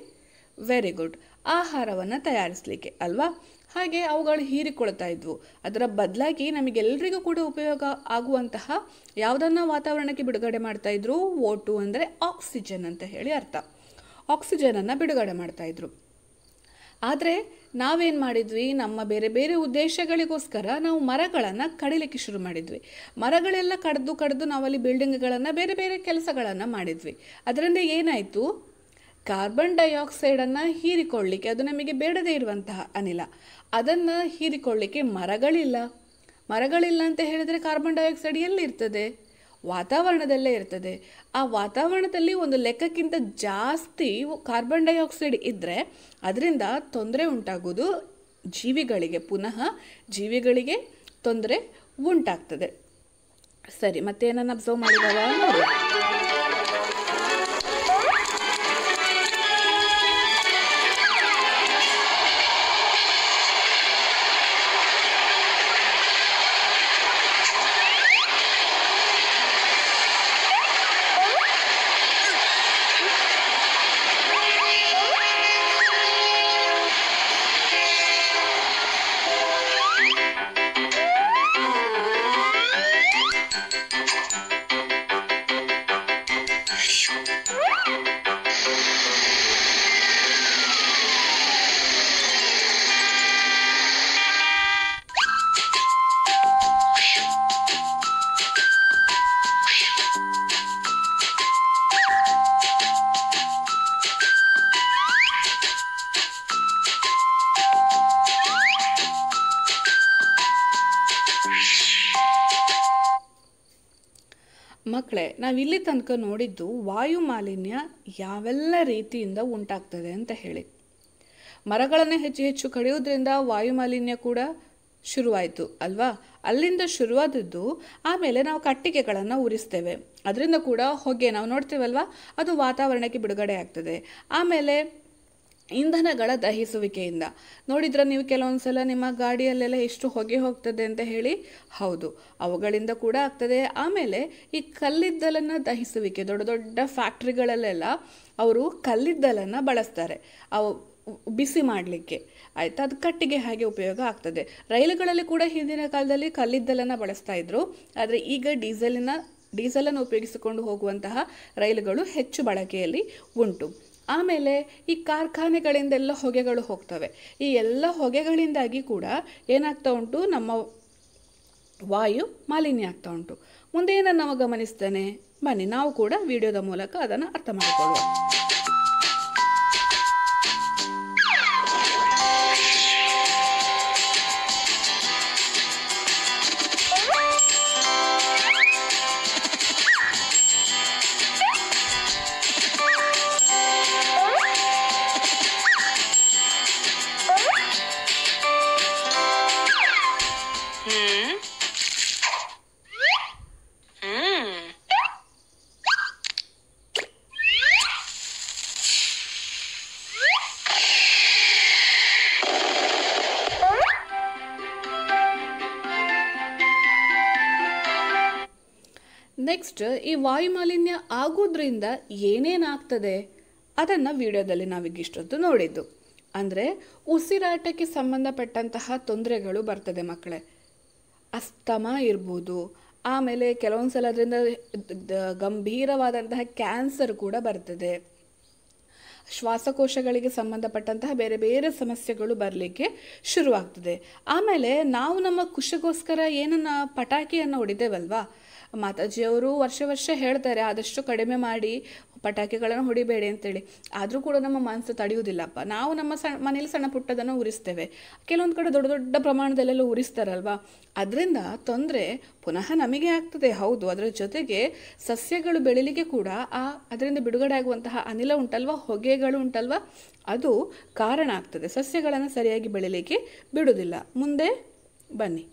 ವೆರಿ ಗುಡ್ ಆಹಾರವನ್ನು ತಯಾರಿಸಲಿಕ್ಕೆ ಅಲ್ವಾ ಹಾಗೆ ಅವುಗಳು ಹೀರಿಕೊಳ್ತಾ ಇದ್ವು ಅದರ ಬದಲಾಗಿ ನಮಗೆಲ್ಲರಿಗೂ ಕೂಡ ಉಪಯೋಗ ಆಗುವಂತಹ ಯಾವುದನ್ನು ವಾತಾವರಣಕ್ಕೆ ಬಿಡುಗಡೆ ಮಾಡ್ತಾ ಇದ್ರು ಓಟು ಅಂದರೆ ಆಕ್ಸಿಜನ್ ಅಂತ ಹೇಳಿ ಅರ್ಥ ಆಕ್ಸಿಜನನ್ನು ಬಿಡುಗಡೆ ಮಾಡ್ತಾ ಇದ್ರು ಆದರೆ ನಾವೇನು ಮಾಡಿದ್ವಿ ನಮ್ಮ ಬೇರೆ ಬೇರೆ ಉದ್ದೇಶಗಳಿಗೋಸ್ಕರ ನಾವು ಮರಗಳನ್ನು ಕಡಿಲಿಕ್ಕೆ ಶುರು ಮಾಡಿದ್ವಿ ಮರಗಳೆಲ್ಲ ಕಡಿದು ಕಡಿದು ನಾವಲ್ಲಿ ಬಿಲ್ಡಿಂಗ್ಗಳನ್ನು ಬೇರೆ ಬೇರೆ ಕೆಲಸಗಳನ್ನು ಮಾಡಿದ್ವಿ ಅದರಿಂದ ಏನಾಯಿತು ಕಾರ್ಬನ್ ಡೈಆಕ್ಸೈಡನ್ನು ಹೀರಿಕೊಳ್ಳಿಕ್ಕೆ ಅದು ನಮಗೆ ಬೇಡದೇ ಇರುವಂತಹ ಅನಿಲ ಅದನ್ನು ಹೀರಿಕೊಳ್ಳಿಕ್ಕೆ ಮರಗಳಿಲ್ಲ ಮರಗಳಿಲ್ಲ ಅಂತ ಹೇಳಿದರೆ ಕಾರ್ಬನ್ ಡೈಆಕ್ಸೈಡ್ ಎಲ್ಲಿರ್ತದೆ ವಾತಾವರಣದಲ್ಲೇ ಇರ್ತದೆ ಆ ವಾತಾವರಣದಲ್ಲಿ ಒಂದು ಲೆಕ್ಕಕ್ಕಿಂತ ಜಾಸ್ತಿ ಕಾರ್ಬನ್ ಡೈಆಕ್ಸೈಡ್ ಇದ್ದರೆ ಅದರಿಂದ ತೊಂದರೆ ಉಂಟಾಗೋದು ಜೀವಿಗಳಿಗೆ ಪುನಃ ಜೀವಿಗಳಿಗೆ ತೊಂದರೆ ಉಂಟಾಗ್ತದೆ ಸರಿ ಮತ್ತೇನನ್ನು ಅಬ್ಸರ್ವ್ ನೋಡಿ ಮಕ್ಕಳೇ ನಾವು ಇಲ್ಲಿ ತನಕ ನೋಡಿದ್ದು ವಾಯು ಮಾಲಿನ್ಯ ಯಾವೆಲ್ಲ ರೀತಿಯಿಂದ ಉಂಟಾಗ್ತದೆ ಅಂತ ಹೇಳಿ ಮರಗಳನ್ನು ಹೆಚ್ಚು ಹೆಚ್ಚು ಕಡಿಯೋದ್ರಿಂದ ವಾಯು ಮಾಲಿನ್ಯ ಕೂಡ ಶುರುವಾಯಿತು ಅಲ್ವಾ ಅಲ್ಲಿಂದ ಶುರುವಾದದ್ದು ಆಮೇಲೆ ನಾವು ಕಟ್ಟಿಗೆಗಳನ್ನು ಉರಿಸ್ತೇವೆ ಅದರಿಂದ ಕೂಡ ಹೊಗೆ ನಾವು ನೋಡ್ತೀವಲ್ವಾ ಅದು ವಾತಾವರಣಕ್ಕೆ ಬಿಡುಗಡೆ ಆಗ್ತದೆ ಆಮೇಲೆ ಇಂಧನಗಳ ದಹಿಸುವಿಕೆಯಿಂದ ನೋಡಿದ್ರೆ ನೀವು ಕೆಲವೊಂದು ಸಲ ನಿಮ್ಮ ಗಾಡಿಯಲ್ಲೆಲ್ಲ ಎಷ್ಟು ಹೊಗೆ ಹೋಗ್ತದೆ ಅಂತ ಹೇಳಿ ಹೌದು ಅವುಗಳಿಂದ ಕೂಡ ಆಗ್ತದೆ ಆಮೇಲೆ ಈ ಕಲ್ಲಿದ್ದಲನ್ನು ದಹಿಸುವಿಕೆ ದೊಡ್ಡ ದೊಡ್ಡ ಫ್ಯಾಕ್ಟ್ರಿಗಳಲ್ಲೆಲ್ಲ ಅವರು ಕಲ್ಲಿದ್ದಲನ್ನು ಬಳಸ್ತಾರೆ ಅವು ಬಿಸಿ ಮಾಡಲಿಕ್ಕೆ ಆಯಿತಾ ಅದು ಕಟ್ಟಿಗೆ ಹಾಗೆ ಉಪಯೋಗ ಆಗ್ತದೆ ರೈಲುಗಳಲ್ಲಿ ಕೂಡ ಹಿಂದಿನ ಕಾಲದಲ್ಲಿ ಕಲ್ಲಿದ್ದಲನ್ನು ಬಳಸ್ತಾ ಇದ್ರು ಆದರೆ ಈಗ ಡೀಸೆಲಿನ ಡೀಸೆಲನ್ನು ಉಪಯೋಗಿಸಿಕೊಂಡು ಹೋಗುವಂತಹ ರೈಲುಗಳು ಹೆಚ್ಚು ಬಳಕೆಯಲ್ಲಿ ಉಂಟು ಆಮೇಲೆ ಈ ಕಾರ್ಖಾನೆಗಳಿಂದೆಲ್ಲ ಹೊಗೆಗಳು ಹೋಗ್ತವೆ ಈ ಎಲ್ಲ ಹೊಗೆಗಳಿಂದಾಗಿ ಕೂಡ ಏನಾಗ್ತಾ ಉಂಟು ನಮ್ಮ ವಾಯು ಮಾಲಿನ್ಯ ಆಗ್ತಾ ಉಂಟು ಮುಂದೆ ಏನನ್ನು ನಾವು ಗಮನಿಸ್ತೇನೆ ಬನ್ನಿ ನಾವು ಕೂಡ ವಿಡಿಯೋದ ಮೂಲಕ ಅದನ್ನು ಅರ್ಥ ಮಾಡಿಕೊಳ್ಳೋಣ ವಾಯುಮಾಲಿನ್ಯ ಆಗೋದ್ರಿಂದ ಏನೇನಾಗ್ತದೆ ಅದನ್ನು ವಿಡಿಯೋದಲ್ಲಿ ನಾವೀಗಿಷ್ಟೊತ್ತು ನೋಡಿದ್ದು ಅಂದರೆ ಉಸಿರಾಟಕ್ಕೆ ಸಂಬಂಧಪಟ್ಟಂತಹ ತೊಂದರೆಗಳು ಬರ್ತದೆ ಮಕ್ಕಳೇ ಅಸ್ತಮ ಇರ್ಬೋದು ಆಮೇಲೆ ಕೆಲವೊಂದು ಸಲ ಅದರಿಂದ ಗಂಭೀರವಾದಂತಹ ಕ್ಯಾನ್ಸರ್ ಕೂಡ ಬರ್ತದೆ ಶ್ವಾಸಕೋಶಗಳಿಗೆ ಸಂಬಂಧಪಟ್ಟಂತಹ ಬೇರೆ ಬೇರೆ ಸಮಸ್ಯೆಗಳು ಬರಲಿಕ್ಕೆ ಶುರುವಾಗ್ತದೆ ಆಮೇಲೆ ನಾವು ನಮ್ಮ ಖುಷಿಗೋಸ್ಕರ ಏನನ್ನ ಪಟಾಕಿಯನ್ನು ಹೊಡಿತೇವಲ್ವಾ ಮಾತಾಜಿಯವರು ವರ್ಷ ವರ್ಷ ಹೇಳ್ತಾರೆ ಆದಷ್ಟು ಕಡಿಮೆ ಮಾಡಿ ಪಟಾಕಿಗಳನ್ನು ಹೊಡಿಬೇಡಿ ಅಂತೇಳಿ ಆದರೂ ಕೂಡ ನಮ್ಮ ಮನಸ್ಸು ತಡೆಯುವುದಿಲ್ಲಪ್ಪ ನಾವು ನಮ್ಮ ಸಣ್ಣ ಮನೇಲಿ ಸಣ್ಣ ಪುಟ್ಟದನ್ನು ಉರಿಸ್ತೇವೆ ಕೆಲವೊಂದು ಕಡೆ ದೊಡ್ಡ ದೊಡ್ಡ ಪ್ರಮಾಣದಲ್ಲೆಲ್ಲ ಉರಿಸ್ತಾರಲ್ವಾ ಅದರಿಂದ ತೊಂದರೆ ಪುನಃ ನಮಗೆ ಆಗ್ತದೆ ಹೌದು ಅದರ ಜೊತೆಗೆ ಸಸ್ಯಗಳು ಬೆಳಿಲಿಕ್ಕೆ ಕೂಡ ಆ ಅದರಿಂದ ಬಿಡುಗಡೆ ಆಗುವಂತಹ ಅನಿಲ ಉಂಟಲ್ವ ಹೊಗೆಗಳು ಉಂಟಲ್ವ ಅದು ಕಾರಣ ಆಗ್ತದೆ ಸಸ್ಯಗಳನ್ನು ಸರಿಯಾಗಿ ಬೆಳಿಲಿಕ್ಕೆ ಬಿಡುವುದಿಲ್ಲ ಮುಂದೆ ಬನ್ನಿ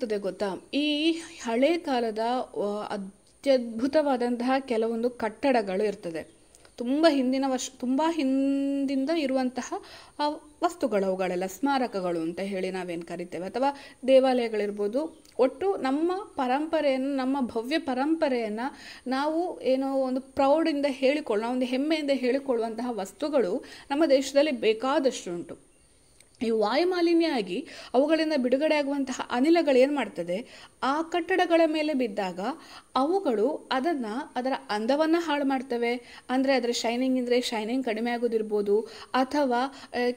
ಆಗ್ತದೆ ಗೊತ್ತಾ ಈ ಹಳೆ ಕಾಲದ ಅತ್ಯದ್ಭುತವಾದಂತಹ ಕೆಲವೊಂದು ಕಟ್ಟಡಗಳು ಇರ್ತದೆ ತುಂಬ ಹಿಂದಿನ ವರ್ಷ ತುಂಬ ಹಿಂದಿಂದ ಇರುವಂತಹ ವಸ್ತುಗಳು ಅವುಗಳೆಲ್ಲ ಸ್ಮಾರಕಗಳು ಅಂತ ಹೇಳಿ ನಾವೇನು ಕರಿತೇವೆ ಅಥವಾ ದೇವಾಲಯಗಳಿರ್ಬೋದು ಒಟ್ಟು ನಮ್ಮ ಪರಂಪರೆಯನ್ನು ನಮ್ಮ ಭವ್ಯ ಪರಂಪರೆಯನ್ನು ನಾವು ಏನೋ ಒಂದು ಪ್ರೌಡಿಂದ ಹೇಳಿಕೊಳ್ಳೋ ಒಂದು ಹೆಮ್ಮೆಯಿಂದ ಹೇಳಿಕೊಳ್ಳುವಂತಹ ವಸ್ತುಗಳು ನಮ್ಮ ದೇಶದಲ್ಲಿ ಬೇಕಾದಷ್ಟು ಉಂಟು ಈ ವಾಯುಮಾಲಿನ್ಯ ಆಗಿ ಅವುಗಳಿಂದ ಬಿಡುಗಡೆ ಆಗುವಂತಹ ಏನು ಮಾಡ್ತದೆ ಆ ಕಟ್ಟಡಗಳ ಮೇಲೆ ಬಿದ್ದಾಗ ಅವುಗಳು ಅದನ್ನು ಅದರ ಅಂದವನ್ನು ಹಾಳು ಮಾಡ್ತವೆ ಅಂದರೆ ಅದರ ಶೈನಿಂಗ್ ಇದ್ದರೆ ಶೈನಿಂಗ್ ಕಡಿಮೆ ಆಗೋದಿರ್ಬೋದು ಅಥವಾ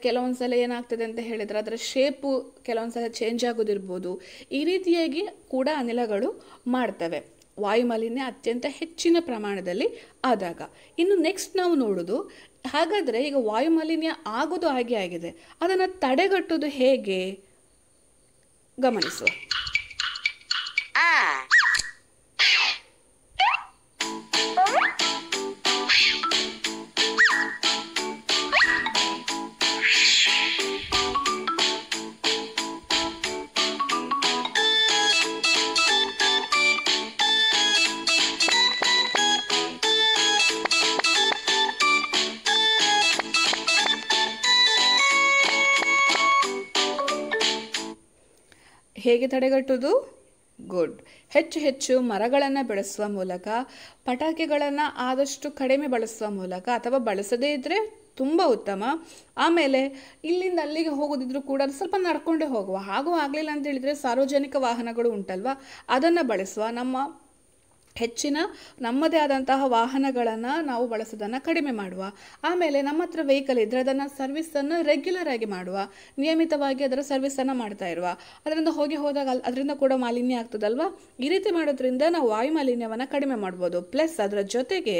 ಕೆಲವೊಂದು ಸಲ ಏನಾಗ್ತದೆ ಅಂತ ಹೇಳಿದರೆ ಅದರ ಶೇಪು ಕೆಲವೊಂದು ಸಲ ಚೇಂಜ್ ಆಗೋದಿರ್ಬೋದು ಈ ರೀತಿಯಾಗಿ ಕೂಡ ಅನಿಲಗಳು ಮಾಡ್ತವೆ ವಾಯುಮಾಲಿನ್ಯ ಅತ್ಯಂತ ಹೆಚ್ಚಿನ ಪ್ರಮಾಣದಲ್ಲಿ ಆದಾಗ ಇನ್ನು ನೆಕ್ಸ್ಟ್ ನಾವು ನೋಡೋದು ಹಾಗಾದರೆ ಈಗ ವಾಯು ಮಾಲಿನ್ಯ ಆಗೋದು ಹಾಗೆ ಆಗಿದೆ ಅದನ್ನು ತಡೆಗಟ್ಟೋದು ಹೇಗೆ ಗಮನಿಸುವ ಹೇಗೆ ತಡೆಗಟ್ಟುವುದು ಗುಡ್ ಹೆಚ್ಚು ಹೆಚ್ಚು ಮರಗಳನ್ನು ಬೆಳೆಸುವ ಮೂಲಕ ಪಟಾಕಿಗಳನ್ನು ಆದಷ್ಟು ಕಡಿಮೆ ಬಳಸುವ ಮೂಲಕ ಅಥವಾ ಬಳಸದೇ ಇದ್ದರೆ ತುಂಬ ಉತ್ತಮ ಆಮೇಲೆ ಇಲ್ಲಿಂದ ಅಲ್ಲಿಗೆ ಹೋಗೋದಿದ್ರು ಕೂಡ ಸ್ವಲ್ಪ ನಡ್ಕೊಂಡೇ ಹೋಗುವ ಹಾಗೂ ಆಗಲಿಲ್ಲ ಅಂತ ಹೇಳಿದರೆ ಸಾರ್ವಜನಿಕ ವಾಹನಗಳು ಉಂಟಲ್ವ ಅದನ್ನು ಬಳಸುವ ನಮ್ಮ ಹೆಚ್ಚಿನ ನಮ್ಮದೇ ಆದಂತಹ ವಾಹನಗಳನ್ನು ನಾವು ಬಳಸೋದನ್ನು ಕಡಿಮೆ ಮಾಡುವ ಆಮೇಲೆ ನಮ್ಮ ಹತ್ರ ವೆಹಿಕಲ್ ಇದ್ದರೆ ಅದನ್ನು ಸರ್ವಿಸನ್ನು ರೆಗ್ಯುಲರ್ ಆಗಿ ಮಾಡುವ ನಿಯಮಿತವಾಗಿ ಅದರ ಸರ್ವಿಸನ್ನು ಮಾಡ್ತಾ ಇರುವ ಅದರಿಂದ ಹೋಗಿ ಹೋದಾಗ ಅದರಿಂದ ಕೂಡ ಮಾಲಿನ್ಯ ಆಗ್ತದಲ್ವಾ ಈ ರೀತಿ ಮಾಡೋದ್ರಿಂದ ನಾವು ವಾಯು ಮಾಲಿನ್ಯವನ್ನು ಕಡಿಮೆ ಮಾಡ್ಬೋದು ಪ್ಲಸ್ ಅದರ ಜೊತೆಗೆ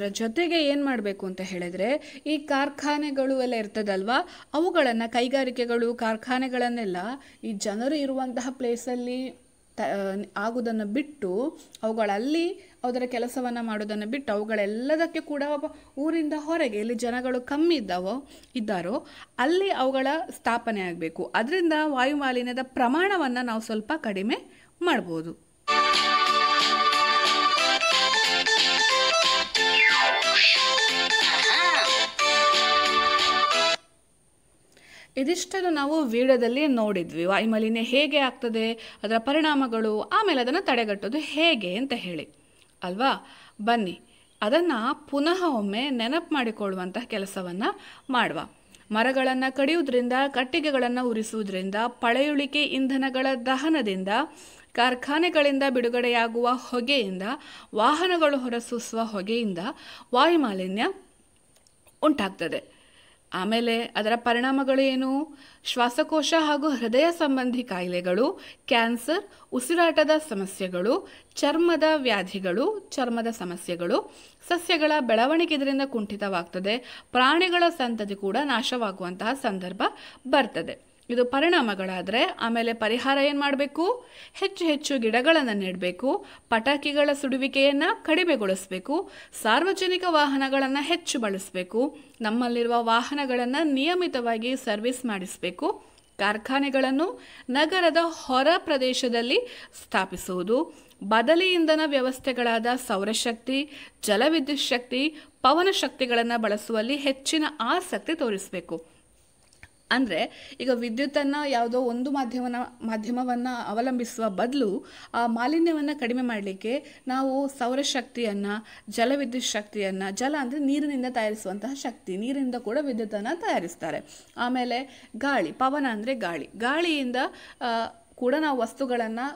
ಅದರ ಜೊತೆಗೆ ಏನು ಮಾಡಬೇಕು ಅಂತ ಹೇಳಿದರೆ ಈ ಕಾರ್ಖಾನೆಗಳು ಎಲ್ಲ ಇರ್ತದಲ್ವಾ ಅವುಗಳನ್ನು ಕೈಗಾರಿಕೆಗಳು ಕಾರ್ಖಾನೆಗಳನ್ನೆಲ್ಲ ಈ ಜನರು ಇರುವಂತಹ ಪ್ಲೇಸಲ್ಲಿ ತ ಆಗೋದನ್ನು ಬಿಟ್ಟು ಅವುಗಳಲ್ಲಿ ಅದರ ಕೆಲಸವನ್ನು ಮಾಡೋದನ್ನು ಬಿಟ್ಟು ಅವುಗಳೆಲ್ಲದಕ್ಕೆ ಕೂಡ ಊರಿಂದ ಹೊರಗೆ ಇಲ್ಲಿ ಜನಗಳು ಕಮ್ಮಿ ಇದ್ದಾವೋ ಇದ್ದಾರೋ ಅಲ್ಲಿ ಅವುಗಳ ಸ್ಥಾಪನೆ ಆಗಬೇಕು ಅದರಿಂದ ವಾಯುಮಾಲಿನ್ಯದ ಪ್ರಮಾಣವನ್ನು ನಾವು ಸ್ವಲ್ಪ ಕಡಿಮೆ ಮಾಡ್ಬೋದು ಇದಿಷ್ಟನ್ನು ನಾವು ವಿಡಿಯೋದಲ್ಲಿ ನೋಡಿದ್ವಿ ವಾಯುಮಾಲಿನ್ಯ ಹೇಗೆ ಆಗ್ತದೆ ಅದರ ಪರಿಣಾಮಗಳು ಆಮೇಲೆ ಅದನ್ನು ತಡೆಗಟ್ಟೋದು ಹೇಗೆ ಅಂತ ಹೇಳಿ ಅಲ್ವಾ ಬನ್ನಿ ಅದನ್ನು ಪುನಃ ಒಮ್ಮೆ ನೆನಪು ಮಾಡಿಕೊಳ್ಳುವಂತಹ ಕೆಲಸವನ್ನು ಮಾಡುವ ಮರಗಳನ್ನು ಕಡಿಯುವುದರಿಂದ ಕಟ್ಟಿಗೆಗಳನ್ನು ಉರಿಸುವುದರಿಂದ ಪಳೆಯುಳಿಕೆ ಇಂಧನಗಳ ದಹನದಿಂದ ಕಾರ್ಖಾನೆಗಳಿಂದ ಬಿಡುಗಡೆಯಾಗುವ ಹೊಗೆಯಿಂದ ವಾಹನಗಳು ಹೊರಸೂಸುವ ಹೊಗೆಯಿಂದ ವಾಯುಮಾಲಿನ್ಯ ಉಂಟಾಗ್ತದೆ ಆಮೇಲೆ ಅದರ ಪರಿಣಾಮಗಳು ಏನು ಶ್ವಾಸಕೋಶ ಹಾಗೂ ಹೃದಯ ಸಂಬಂಧಿ ಕಾಯಿಲೆಗಳು ಕ್ಯಾನ್ಸರ್ ಉಸಿರಾಟದ ಸಮಸ್ಯೆಗಳು ಚರ್ಮದ ವ್ಯಾಧಿಗಳು ಚರ್ಮದ ಸಮಸ್ಯೆಗಳು ಸಸ್ಯಗಳ ಬೆಳವಣಿಗೆ ಇದರಿಂದ ಕುಂಠಿತವಾಗ್ತದೆ ಪ್ರಾಣಿಗಳ ಸಂತತಿ ಕೂಡ ನಾಶವಾಗುವಂತಹ ಸಂದರ್ಭ ಬರ್ತದೆ ಇದು ಪರಿಣಾಮಗಳಾದರೆ ಆಮೇಲೆ ಪರಿಹಾರ ಏನು ಮಾಡಬೇಕು ಹೆಚ್ಚು ಹೆಚ್ಚು ಗಿಡಗಳನ್ನು ನೆಡಬೇಕು ಪಟಾಕಿಗಳ ಸುಡುವಿಕೆಯನ್ನು ಕಡಿಮೆಗೊಳಿಸಬೇಕು ಸಾರ್ವಜನಿಕ ವಾಹನಗಳನ್ನು ಹೆಚ್ಚು ಬಳಸಬೇಕು ನಮ್ಮಲ್ಲಿರುವ ವಾಹನಗಳನ್ನು ನಿಯಮಿತವಾಗಿ ಸರ್ವಿಸ್ ಮಾಡಿಸಬೇಕು ಕಾರ್ಖಾನೆಗಳನ್ನು ನಗರದ ಹೊರ ಪ್ರದೇಶದಲ್ಲಿ ಸ್ಥಾಪಿಸುವುದು ಬದಲಿ ಇಂಧನ ವ್ಯವಸ್ಥೆಗಳಾದ ಸೌರಶಕ್ತಿ ಜಲವಿದ್ಯುತ್ ಶಕ್ತಿ ಪವನ ಶಕ್ತಿಗಳನ್ನು ಬಳಸುವಲ್ಲಿ ಹೆಚ್ಚಿನ ಆಸಕ್ತಿ ತೋರಿಸಬೇಕು ಅಂದರೆ ಈಗ ವಿದ್ಯುತ್ತನ್ನು ಯಾವುದೋ ಒಂದು ಮಾಧ್ಯಮನ ಮಾಧ್ಯಮವನ್ನು ಅವಲಂಬಿಸುವ ಬದಲು ಆ ಮಾಲಿನ್ಯವನ್ನು ಕಡಿಮೆ ಮಾಡಲಿಕ್ಕೆ ನಾವು ಸೌರಶಕ್ತಿಯನ್ನು ಜಲವಿದ್ಯುತ್ ಶಕ್ತಿಯನ್ನು ಜಲ ಅಂದರೆ ನೀರಿನಿಂದ ತಯಾರಿಸುವಂತಹ ಶಕ್ತಿ ನೀರಿನಿಂದ ಕೂಡ ವಿದ್ಯುತ್ತನ್ನು ತಯಾರಿಸ್ತಾರೆ ಆಮೇಲೆ ಗಾಳಿ ಪವನ ಅಂದರೆ ಗಾಳಿ ಗಾಳಿಯಿಂದ ಕೂಡ ನಾವು ವಸ್ತುಗಳನ್ನು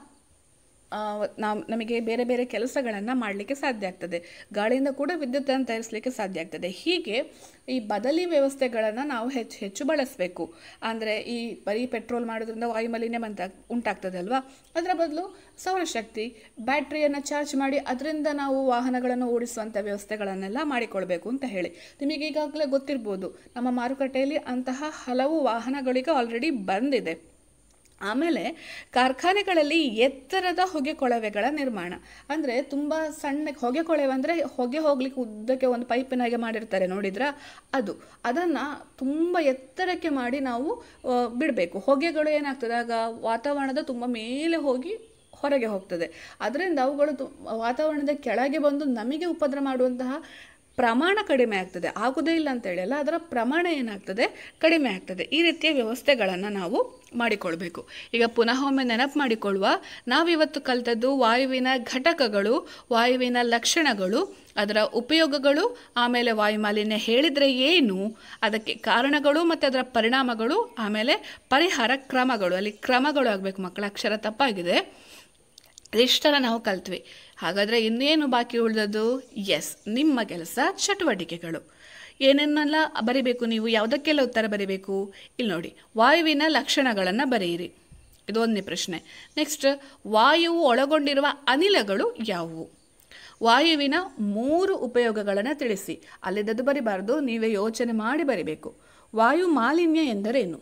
ನಾವು ನಮಗೆ ಬೇರೆ ಬೇರೆ ಕೆಲಸಗಳನ್ನು ಮಾಡಲಿಕ್ಕೆ ಸಾಧ್ಯ ಆಗ್ತದೆ ಗಾಳಿಯಿಂದ ಕೂಡ ವಿದ್ಯುತ್ತನ್ನು ತಯಾರಿಸಲಿಕ್ಕೆ ಸಾಧ್ಯ ಆಗ್ತದೆ ಹೀಗೆ ಈ ಬದಲಿ ವ್ಯವಸ್ಥೆಗಳನ್ನು ನಾವು ಹೆಚ್ಚು ಹೆಚ್ಚು ಬಳಸಬೇಕು ಅಂದರೆ ಈ ಬರೀ ಪೆಟ್ರೋಲ್ ಮಾಡೋದ್ರಿಂದ ವಾಯುಮಾಲಿನ್ಯ ಬಂತ ಉಂಟಾಗ್ತದೆ ಅಲ್ವಾ ಅದರ ಬದಲು ಸೌರಶಕ್ತಿ ಬ್ಯಾಟ್ರಿಯನ್ನು ಚಾರ್ಜ್ ಮಾಡಿ ಅದರಿಂದ ನಾವು ವಾಹನಗಳನ್ನು ಓಡಿಸುವಂಥ ವ್ಯವಸ್ಥೆಗಳನ್ನೆಲ್ಲ ಮಾಡಿಕೊಳ್ಬೇಕು ಅಂತ ಹೇಳಿ ನಿಮಗೆ ಈಗಾಗಲೇ ಗೊತ್ತಿರ್ಬೋದು ನಮ್ಮ ಮಾರುಕಟ್ಟೆಯಲ್ಲಿ ಅಂತಹ ಹಲವು ವಾಹನಗಳಿಗೆ ಆಲ್ರೆಡಿ ಬಂದಿದೆ ಆಮೇಲೆ ಕಾರ್ಖಾನೆಗಳಲ್ಲಿ ಎತ್ತರದ ಹೊಗೆ ಕೊಳವೆಗಳ ನಿರ್ಮಾಣ ಅಂದರೆ ತುಂಬ ಸಣ್ಣ ಹೊಗೆ ಕೊಳವೆ ಅಂದರೆ ಹೊಗೆ ಹೋಗ್ಲಿಕ್ಕೆ ಉದ್ದಕ್ಕೆ ಒಂದು ಪೈಪಿನಾಗೆ ಹಾಗೆ ಮಾಡಿರ್ತಾರೆ ನೋಡಿದ್ರ ಅದು ಅದನ್ನು ತುಂಬ ಎತ್ತರಕ್ಕೆ ಮಾಡಿ ನಾವು ಬಿಡಬೇಕು ಹೊಗೆಗಳು ಏನಾಗ್ತದೆ ಆಗ ವಾತಾವರಣದ ತುಂಬ ಮೇಲೆ ಹೋಗಿ ಹೊರಗೆ ಹೋಗ್ತದೆ ಅದರಿಂದ ಅವುಗಳು ವಾತಾವರಣದ ಕೆಳಗೆ ಬಂದು ನಮಗೆ ಉಪದ್ರ ಮಾಡುವಂತಹ ಪ್ರಮಾಣ ಕಡಿಮೆ ಆಗ್ತದೆ ಆಗೋದೇ ಇಲ್ಲ ಅಲ್ಲ ಅದರ ಪ್ರಮಾಣ ಏನಾಗ್ತದೆ ಕಡಿಮೆ ಆಗ್ತದೆ ಈ ರೀತಿಯ ವ್ಯವಸ್ಥೆಗಳನ್ನು ನಾವು ಮಾಡಿಕೊಳ್ಬೇಕು ಈಗ ಪುನಃ ಒಮ್ಮೆ ನೆನಪು ಮಾಡಿಕೊಳ್ಳುವ ನಾವಿವತ್ತು ಕಲಿತದ್ದು ವಾಯುವಿನ ಘಟಕಗಳು ವಾಯುವಿನ ಲಕ್ಷಣಗಳು ಅದರ ಉಪಯೋಗಗಳು ಆಮೇಲೆ ವಾಯುಮಾಲಿನ್ಯ ಹೇಳಿದರೆ ಏನು ಅದಕ್ಕೆ ಕಾರಣಗಳು ಮತ್ತು ಅದರ ಪರಿಣಾಮಗಳು ಆಮೇಲೆ ಪರಿಹಾರ ಕ್ರಮಗಳು ಅಲ್ಲಿ ಕ್ರಮಗಳು ಆಗಬೇಕು ಮಕ್ಕಳ ಅಕ್ಷರ ತಪ್ಪಾಗಿದೆ ಇಷ್ಟರ ನಾವು ಕಲ್ತ್ವಿ ಹಾಗಾದರೆ ಇನ್ನೇನು ಬಾಕಿ ಉಳಿದದ್ದು ಎಸ್ ನಿಮ್ಮ ಕೆಲಸ ಚಟುವಟಿಕೆಗಳು ಏನೇನೆಲ್ಲ ಬರಿಬೇಕು ನೀವು ಯಾವುದಕ್ಕೆಲ್ಲ ಉತ್ತರ ಬರಿಬೇಕು ಇಲ್ಲಿ ನೋಡಿ ವಾಯುವಿನ ಲಕ್ಷಣಗಳನ್ನು ಬರೆಯಿರಿ ಇದೊಂದನೇ ಪ್ರಶ್ನೆ ನೆಕ್ಸ್ಟ್ ವಾಯುವು ಒಳಗೊಂಡಿರುವ ಅನಿಲಗಳು ಯಾವುವು ವಾಯುವಿನ ಮೂರು ಉಪಯೋಗಗಳನ್ನು ತಿಳಿಸಿ ಅಲ್ಲಿದ್ದದ್ದು ಬರಿಬಾರ್ದು ನೀವೇ ಯೋಚನೆ ಮಾಡಿ ಬರಿಬೇಕು ವಾಯು ಮಾಲಿನ್ಯ ಎಂದರೇನು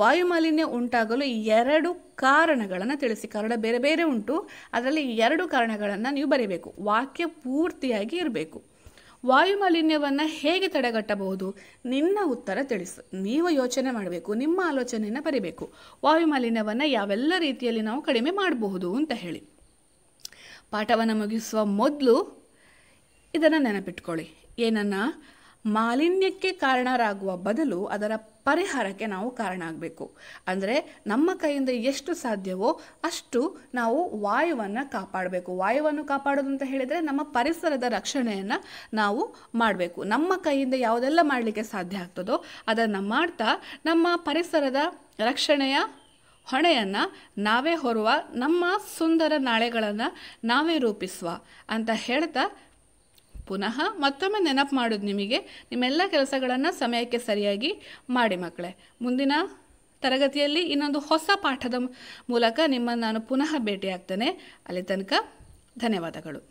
ವಾಯುಮಾಲಿನ್ಯ ಉಂಟಾಗಲು ಎರಡು ಕಾರಣಗಳನ್ನು ತಿಳಿಸಿ ಕಾರಣ ಬೇರೆ ಬೇರೆ ಉಂಟು ಅದರಲ್ಲಿ ಎರಡು ಕಾರಣಗಳನ್ನು ನೀವು ಬರೀಬೇಕು ವಾಕ್ಯ ಪೂರ್ತಿಯಾಗಿ ಇರಬೇಕು ವಾಯುಮಾಲಿನ್ಯವನ್ನು ಹೇಗೆ ತಡೆಗಟ್ಟಬಹುದು ನಿನ್ನ ಉತ್ತರ ತಿಳಿಸು ನೀವು ಯೋಚನೆ ಮಾಡಬೇಕು ನಿಮ್ಮ ಆಲೋಚನೆಯನ್ನು ಬರಿಬೇಕು ವಾಯುಮಾಲಿನ್ಯವನ್ನು ಯಾವೆಲ್ಲ ರೀತಿಯಲ್ಲಿ ನಾವು ಕಡಿಮೆ ಮಾಡಬಹುದು ಅಂತ ಹೇಳಿ ಪಾಠವನ್ನು ಮುಗಿಸುವ ಮೊದಲು ಇದನ್ನು ನೆನಪಿಟ್ಕೊಳ್ಳಿ ಏನನ್ನು ಮಾಲಿನ್ಯಕ್ಕೆ ಕಾರಣರಾಗುವ ಬದಲು ಅದರ ಪರಿಹಾರಕ್ಕೆ ನಾವು ಕಾರಣ ಆಗಬೇಕು ಅಂದರೆ ನಮ್ಮ ಕೈಯಿಂದ ಎಷ್ಟು ಸಾಧ್ಯವೋ ಅಷ್ಟು ನಾವು ವಾಯುವನ್ನು ಕಾಪಾಡಬೇಕು ವಾಯುವನ್ನು ಕಾಪಾಡೋದು ಅಂತ ಹೇಳಿದರೆ ನಮ್ಮ ಪರಿಸರದ ರಕ್ಷಣೆಯನ್ನು ನಾವು ಮಾಡಬೇಕು ನಮ್ಮ ಕೈಯಿಂದ ಯಾವುದೆಲ್ಲ ಮಾಡಲಿಕ್ಕೆ ಸಾಧ್ಯ ಆಗ್ತದೋ ಅದನ್ನು ಮಾಡ್ತಾ ನಮ್ಮ ಪರಿಸರದ ರಕ್ಷಣೆಯ ಹೊಣೆಯನ್ನು ನಾವೇ ಹೊರುವ ನಮ್ಮ ಸುಂದರ ನಾಳೆಗಳನ್ನು ನಾವೇ ರೂಪಿಸುವ ಅಂತ ಹೇಳ್ತಾ ಪುನಃ ಮತ್ತೊಮ್ಮೆ ನೆನಪು ಮಾಡೋದು ನಿಮಗೆ ನಿಮ್ಮೆಲ್ಲ ಕೆಲಸಗಳನ್ನು ಸಮಯಕ್ಕೆ ಸರಿಯಾಗಿ ಮಾಡಿ ಮಕ್ಕಳೇ ಮುಂದಿನ ತರಗತಿಯಲ್ಲಿ ಇನ್ನೊಂದು ಹೊಸ ಪಾಠದ ಮೂಲಕ ನಿಮ್ಮನ್ನು ನಾನು ಪುನಃ ಭೇಟಿಯಾಗ್ತೇನೆ ಅಲ್ಲಿ ತನಕ ಧನ್ಯವಾದಗಳು